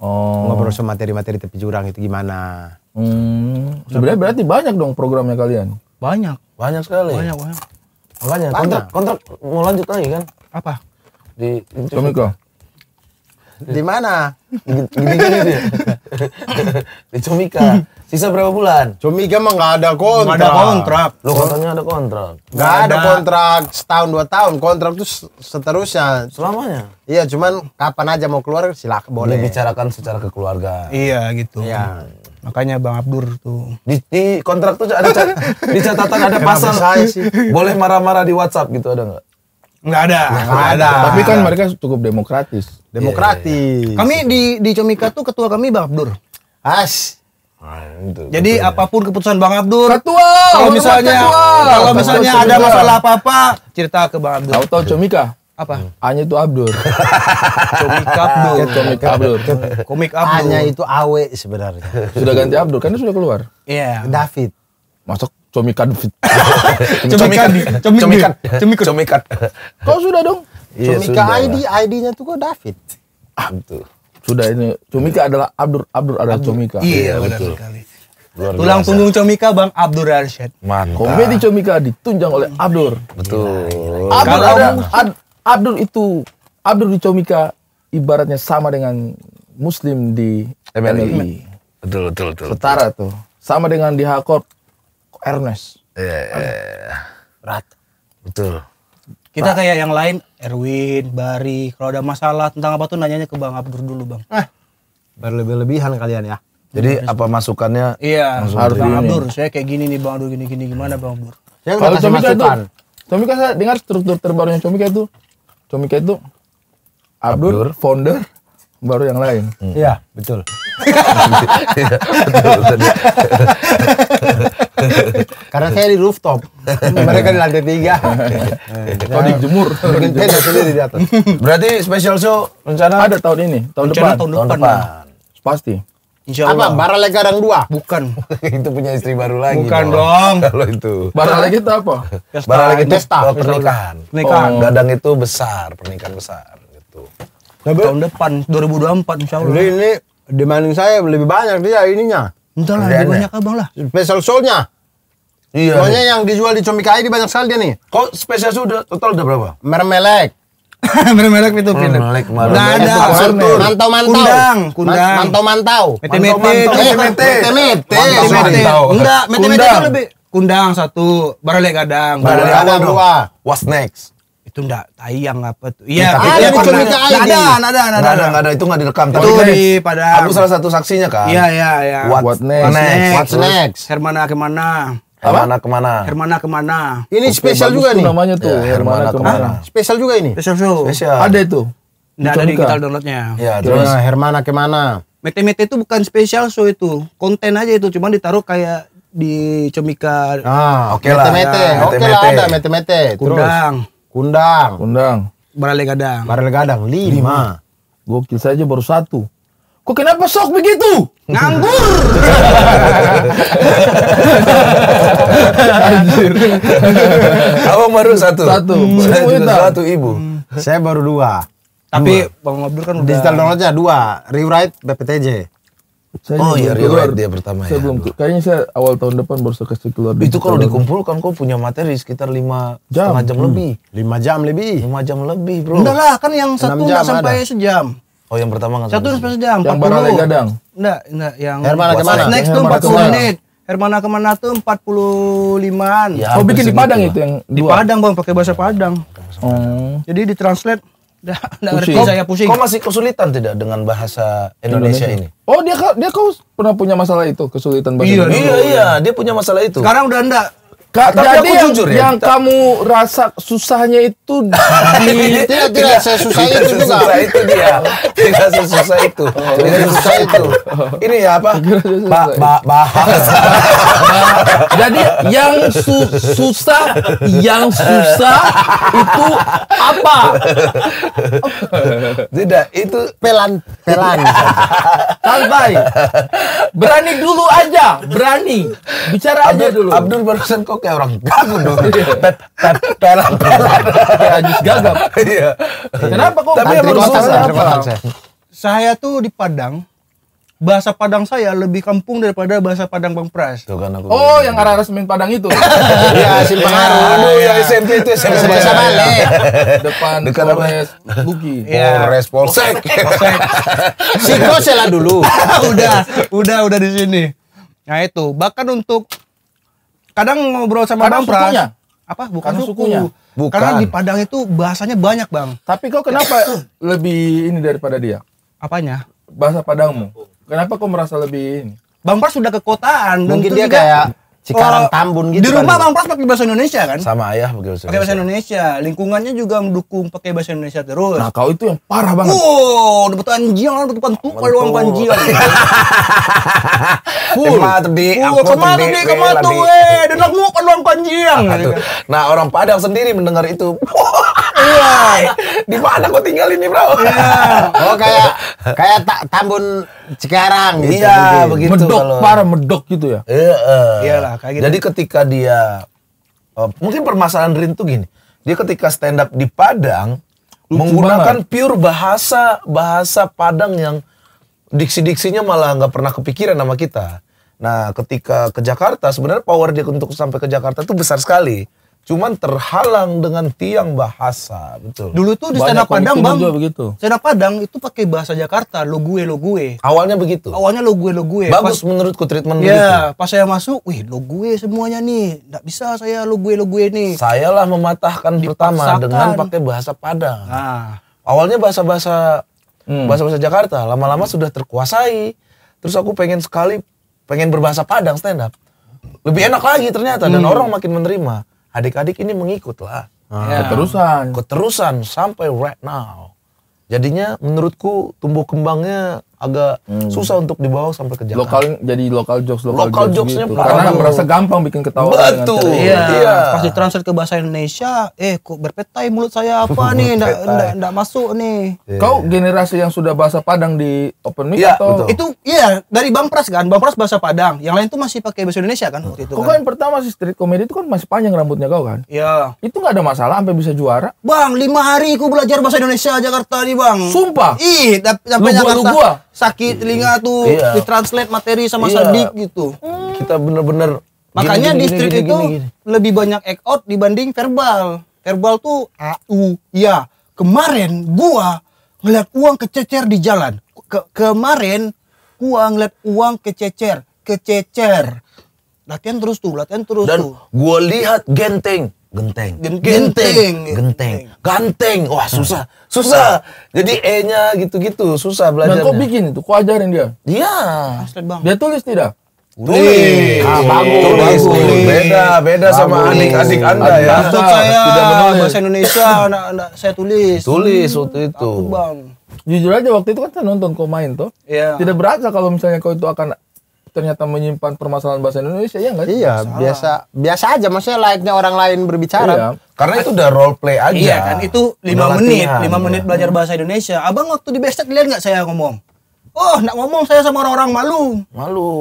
Oh. Ngobrol sama materi-materi tepi jurang itu gimana? Hmm. Sebenarnya berarti banyak dong programnya kalian. Banyak. Banyak sekali. Banyak, banyak. Makanya kontrak, kontrak mau lanjut lagi kan? Apa? Di Cemika Di mana? Gini-gini Di Comika. Sisa berapa bulan? Comika emang gak ada kontrak. Gak ada kontrak. Lo katanya ada kontrak. gak ada. ada kontrak setahun dua tahun. Kontrak tuh seterusnya. Selamanya. Iya, cuman kapan aja mau keluar silahkan boleh. bicarakan secara kekeluargaan. Iya gitu. Iya. Makanya Bang Abdur tuh. Di, di kontrak tuh ada cat, di catatan ada pasal. sih. Boleh marah-marah di WhatsApp gitu ada nggak? Nggak ada. Nggak ada. Tapi kan mereka cukup demokratis. Demokratis. Yeah. Iya, iya. Kami di di Comika tuh ketua kami Bang Abdur. As. Aduh, Jadi betulnya. apapun keputusan Bang Abdur, ketua. Kalau misalnya ketua. kalau misalnya ada masalah apa-apa, cerita ke Bang Abdur. Auto Comika apa? hanya hmm. itu Abdur. komik Abdur. komik Abdur. Komik Abdur. hanya itu Awe sebenarnya. Sudah ganti Abdur kan sudah keluar. Iya. Yeah. David. Masuk comikan comikan comikan comikan comikan kau sudah dong iya, comika ID ID-nya tuh kok David ah. sudah ini comika adalah Abdur Abdur adalah comika iya, iya benar betul. Luar Tulang biasa. punggung Comika Bang Abdur Arsyad. Mantap. Komedi Comika ditunjang oleh Abdur. Betul. Abdur Kalau ada, ad, Abdul itu Abdul di Comika ibaratnya sama dengan Muslim di MLI. MLI. Betul, betul, betul. Setara betul. tuh. Sama dengan di Hakot, Ernest. Iya, iya, yeah. Iya. Berat. Betul. Kita kayak yang lain, Erwin, Bari, kalau ada masalah tentang apa tuh nanyanya ke Bang Abdur dulu, Bang. Eh, berlebih-lebihan kalian ya. Jadi hmm, apa masukannya? Iya, harus Bang ini. Abdur, saya kayak gini nih Bang Abdur, gini-gini gimana Bang Abdur? Saya kalau Comika masukan. itu, Comika saya dengar struktur terbarunya Comika itu Comika itu Abdul, Abdur. founder baru yang lain. Hmm. Iya, hmm. betul. Karena saya di rooftop, mereka di lantai tiga. Kau dijemur, sendiri di atas. Berarti special show rencana ada tahun ini, Tahun depan. Tahun depan. Pasti. Insya Allah. Apa? Barale Gadang dua? Bukan. itu punya istri baru lagi. Bukan dong. Kalau itu. Barale itu apa? Pesta. Barale itu oh, pernikahan. Pernikahan. Oh, Gadang itu besar, pernikahan besar gitu. Tapi, tahun depan 2024 insya Allah. Ini, ini demanding saya lebih banyak dia ininya. Entah lah, lebih banyak abang lah. Special soul-nya. Iya. Soalnya yang dijual di Comika ini banyak sekali dia nih. Kok spesial sudah total udah berapa? Mermelek bermerek itu pindah. Hmm, bermerek merek. Enggak ada. Mantau mantau. Kundang, kundang. Mantau mantau. Mete mete, mete mete. Mete Enggak, mete mete itu lebih kundang satu, barale gadang, barale gadang dua. What's next? itu enggak tayang apa tuh. Iya, ada di Comika Ada, ada, ada, ada. Enggak ada, itu enggak direkam. Itu di pada Aku salah satu saksinya kan. Iya, iya, iya. What next? What's next? Hermana kemana? Hermana Apa? kemana? Hermana kemana? Ini Oke, spesial juga nih. Namanya tuh ya, Hermana, Hermana kemana? kemana? Spesial juga ini. Spesial Spesial. Ada itu. Nggak ada digital downloadnya. Ya, terus Hermana kemana? Mete-mete itu bukan spesial show itu, konten aja itu, Cuma ditaruh kayak di Cemika. Ah, oke okay lah. Mete-mete, ya. oke okay lah ada mete-mete. Kundang. Kundang. Kundang. Barale Gadang. Barale Gadang lima. lima. Gokil saja baru satu. Kok kenapa sok begitu? Nganggur. Anjir. Abang baru satu. Satu. satu ibu. Hmm. Saya baru dua. Tapi dua. Bang Abdul kan udah digital downloadnya dua, rewrite BPTJ. Saya oh iya rewrite dia pertama saya ya. Belum, kayaknya saya awal tahun depan baru kasih keluar. Itu kalau dikumpulkan kok punya materi sekitar lima jam. setengah jam hmm. lebih. Lima jam lebih. Lima jam lebih bro. Enggak lah kan yang satu nggak sampai ada. sejam. Oh yang pertama nggak Satu sepeda empat Yang Gadang. Enggak, enggak yang Hermana kemana? Next tuh empat puluh menit. Hermana kemana tuh empat puluh limaan. Ya, oh bikin di Padang itu yang Di Padang bang pakai bahasa Padang. Oh. Jadi translate. Nggak ngerti saya pusing. Kau masih kesulitan tidak dengan bahasa Indonesia, Indonesia. ini? Oh, dia dia kau pernah punya masalah itu, kesulitan bahasa iya, Indonesia. Iya, iya, dia punya masalah itu. Sekarang udah enggak. Ka Tapi jadi aku yang, ya. Yang tak. kamu rasa susahnya itu di, tidak, tidak saya susah itu juga. itu dia. Tidak sesusah itu. Oh. tidak sesusah itu. Ini ya apa? Ba ba bahasa. jadi yang su susah yang susah itu apa? tidak, itu pelan pelan. Kalbai. Berani dulu aja, berani. Bicara Abdul, aja dulu. Abdul barusan kok kayak orang gagu dong. Iya. Pelan pelan. Lanjut iya, gagap. Iya. Kenapa kok? Tapi emang susah. Saya tuh di Padang, bahasa Padang saya lebih kampung daripada bahasa Padang Bang Pras. Tuh kan aku. Oh, yang arah-arah semen Padang itu. Iya, semen iya. Padang. Aduh, ya SMP itu SMP bahasa Bali. Depan dekat Polres Buki. Polres Polsek. Polsek. Siko sela dulu. udah, udah udah di sini. Nah itu, bahkan untuk kadang ngobrol sama Karena Bang Pras. Apa? Bukan suku. sukunya. Bukan. Karena di Padang itu bahasanya banyak, Bang. Tapi kau kenapa lebih ini daripada dia? Apanya? Bahasa Padangmu. Kenapa kau merasa lebih ini? Bang Pras sudah kekotaan, mungkin dia kayak Cikarang oh, Tambun gitu. Di rumah kan, Bang Pras pakai bahasa Indonesia kan? Sama ayah pakai bahasa Indonesia. bahasa Indonesia. Lingkungannya juga mendukung pakai bahasa Indonesia terus. Nah, kau itu yang parah banget. Wow, dapat anjing lah, dapat pantuk kalau uang panjing. Full. Mati di aku kematu di kematu eh, dan aku kan uang panjing. Nah, orang Padang sendiri mendengar itu. Iya. Di mana kau tinggal ini, Bro? Yeah. Oh, kayak kayak tak Tambun sekarang gitu. Iya, begitu. Medok kalau... parah, medok gitu ya. Iya. Uh. Iyalah, kayak gitu. Jadi ketika dia uh, mungkin permasalahan Rin tuh gini. Dia ketika stand up di Padang Lucu menggunakan banget. pure bahasa bahasa Padang yang diksi-diksinya malah nggak pernah kepikiran sama kita. Nah, ketika ke Jakarta sebenarnya power dia untuk sampai ke Jakarta itu besar sekali Cuman terhalang dengan tiang bahasa, betul. Dulu tuh di sana Padang, Bang. begitu. sana Padang itu pakai bahasa Jakarta, lo gue, lo gue. Awalnya begitu. Awalnya lo gue, lo gue. Bagus pas, menurutku treatment Iya, pas saya masuk, wih, lo gue semuanya nih. Nggak bisa saya lo gue, lo gue nih. Sayalah mematahkan di pertama dengan pakai bahasa Padang. Nah, awalnya bahasa-bahasa hmm. bahasa-bahasa Jakarta, lama-lama hmm. sudah terkuasai. Terus aku pengen sekali pengen berbahasa Padang stand up. Lebih enak lagi ternyata dan hmm. orang makin menerima adik-adik ini mengikutlah. Ah, yeah. Keterusan. Keterusan sampai right now. Jadinya menurutku tumbuh kembangnya agak hmm. susah untuk dibawa sampai ke Jakarta. Lokal jadi lokal jokes lokal, lokal jokes, gitu. Karena Aduh. merasa gampang bikin ketawa. Betul. Iya. iya. Pas ditranslate ke bahasa Indonesia, eh kok berpetai mulut saya apa nih? Nggak, nggak, nggak masuk nih. Iya. Kau generasi yang sudah bahasa Padang di open mic yeah, atau? Betul. Itu iya dari Bang Pras kan, Bang Pras bahasa Padang. Yang lain tuh masih pakai bahasa Indonesia kan waktu itu. Kau kan, yang pertama sih street comedy itu kan masih panjang rambutnya kau kan? Iya. Itu nggak ada masalah sampai bisa juara. Bang, lima hari aku belajar bahasa Indonesia Jakarta nih bang. Sumpah. Ih, sampai Jakarta. Gua sakit hmm. telinga tuh iya. translate materi sama iya. Sadik gitu. Hmm. Kita bener-bener makanya gini, di street gini, itu gini, gini. lebih banyak act out dibanding verbal. Verbal tuh au ya kemarin gua ngeliat uang kececer di jalan. Ke kemarin gua ngeliat uang kececer, kececer. Latihan terus tuh, latihan terus Dan tuh. Dan gua lihat genteng Genteng. Genteng. Genteng. Genteng. Ganteng. Wah, nah. susah. Susah. Jadi E-nya gitu-gitu, susah belajar. Dan kau bikin itu, kau ajarin dia. Iya. Dia tulis tidak? Tulis. Ah, bagus. Tulis. tulis. Beda, beda bagus. sama adik-adik Anda ya. Maksud saya tidak bahasa Indonesia, anak-anak saya tulis. Tulis hmm, waktu itu. Aku, bang. Jujur aja waktu itu kan saya nonton kau main tuh. Iya. Tidak berasa kalau misalnya kau itu akan ternyata menyimpan permasalahan bahasa Indonesia ya enggak iya, iya biasa biasa aja maksudnya layaknya orang lain berbicara iya. karena itu udah role play aja iya kan itu lima menit lima menit belajar bahasa Indonesia abang waktu di bestek lihat nggak saya ngomong oh nggak ngomong saya sama orang-orang malu malu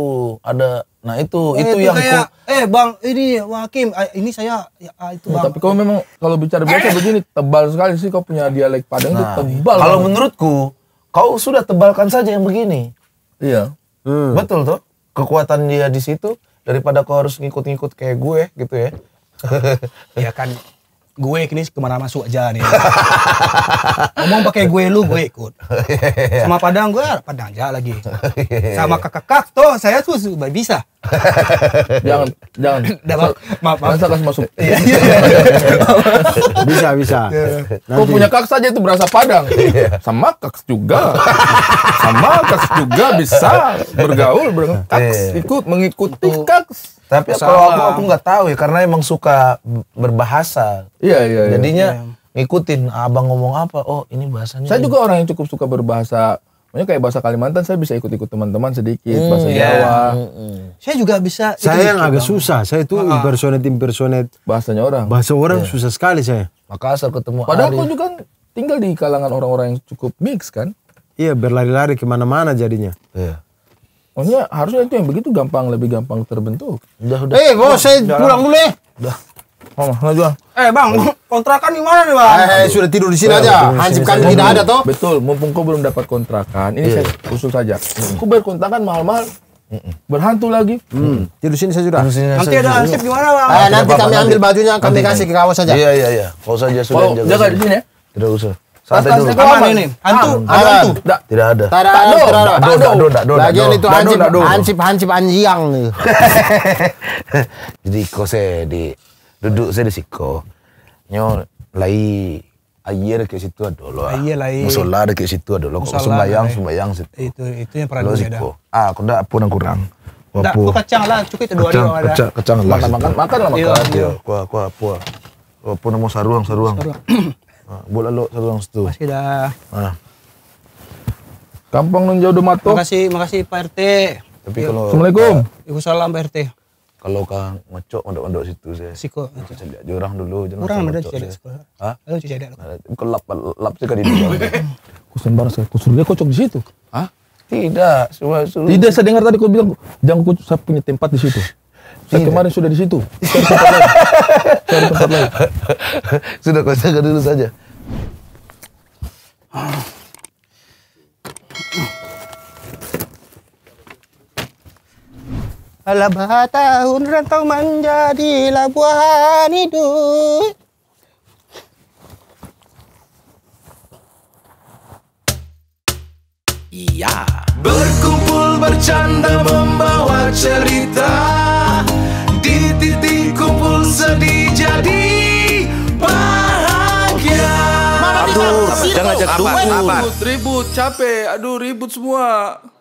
ada nah itu eh, itu, itu yang kayak, ku... eh bang ini Wakim ah, ini saya ya, ah, itu nah, bang. Ya, tapi kau memang kalau bicara biasa begini tebal sekali sih kau punya dialek Padang nah, itu tebal kalau menurutku kau sudah tebalkan saja yang begini iya hmm. betul tuh kekuatan dia di situ daripada kau harus ngikut-ngikut kayak gue gitu ya. ya kan gue kini kemana masuk aja nih. Ngomong pakai gue lu gue ikut. Sama Padang gue Padang aja lagi. Sama kakak-kakak tuh saya tuh bisa jangan jangan Dapat, maaf maaf kasih masuk iya, iya, iya. bisa bisa Nanti. kok punya kaks aja itu berasa padang sama kaks juga sama kaks juga bisa bergaul berkaks ikut mengikuti kaks tapi kalau aku aku nggak tahu ya karena emang suka berbahasa iya iya, jadinya ngikutin ah, abang ngomong apa oh ini bahasanya saya juga orang yang cukup suka berbahasa Makanya kayak bahasa Kalimantan saya bisa ikut-ikut teman-teman sedikit, hmm, bahasa yeah. Jawa. Hmm, hmm. Saya juga bisa. Saya yang agak susah, saya itu ah. impersonate-impersonate. Bahasanya orang. Bahasa orang yeah. susah sekali saya. Makassar ketemu Padahal aku juga kan tinggal di kalangan orang-orang yang cukup mix kan. Iya berlari-lari kemana-mana jadinya. Iya. harusnya itu yang begitu gampang, lebih gampang terbentuk. Udah, udah. Eh, hey, bos, saya pulang dulu ya. Udah. Oh, jual. Eh bang, kontrakan di mana nih bang? Eh, hey, eh, sudah tidur di sini aja. Hansip kami tidak ada toh. Betul, mumpung kau belum dapat kontrakan, ini yeah. saya iya. usul saja. Mm. Kau bayar kontrakan mahal-mahal, berhantu lagi. Hmm. Tidur sini saya sudah. sini nanti ada hansip mana bang? Eh, nanti kami ambil bajunya, kami kasih ke kawas saja. Iya iya iya, kau saja sudah jaga. Jaga di sini ya. Tidak usah. Santai dulu. Apa ini. Hantu, ada hantu. Tidak ada. Tidak ada. Tidak ada. Tidak itu hansip, hansip, hansip Jadi kau sedih duduk saya di siko nyo lai ayer ke situ dulu ah lai musola ke situ dulu kok sembayang sembayang situ itu itu yang pernah ada ah kau ndak pun kurang Tak, ku kacang lah, cukup itu dua kacang, ada. Kacang, kacang lah. Makan, makan, makan lah makan. Iya, ku ku ku. Ku pun mau saruang, saruang. Ah, Bola lo saruang situ. Masih dah. Ah. Kampung do mato. Makasih, makasih Pak RT. Tapi iya. kalau Assalamualaikum. Ah. salam Pak RT kalau kan ngecok ondok-ondok situ saya. Siko. Cedak jurang dulu Jurang, orang ada cedak siko. Hah? Lalu cedak. Kalau lap lap sih di dia. Kusen barang saya kusur dia kocok di situ. Hah? Tidak, semua suruh. Tidak, saya dengar tadi kau bilang jangan kau saya punya tempat di situ. Saya kemarin sudah di situ. Cari tempat lain. sudah kau jaga dulu saja. Laba tahun rantau menjadi labuhan hidup. Iya. Berkumpul bercanda membawa cerita di titik kumpul sedih jadi bahagia. Aduh, jangan ajak dukun. Ribut, ribut, capek. Aduh, ribut semua.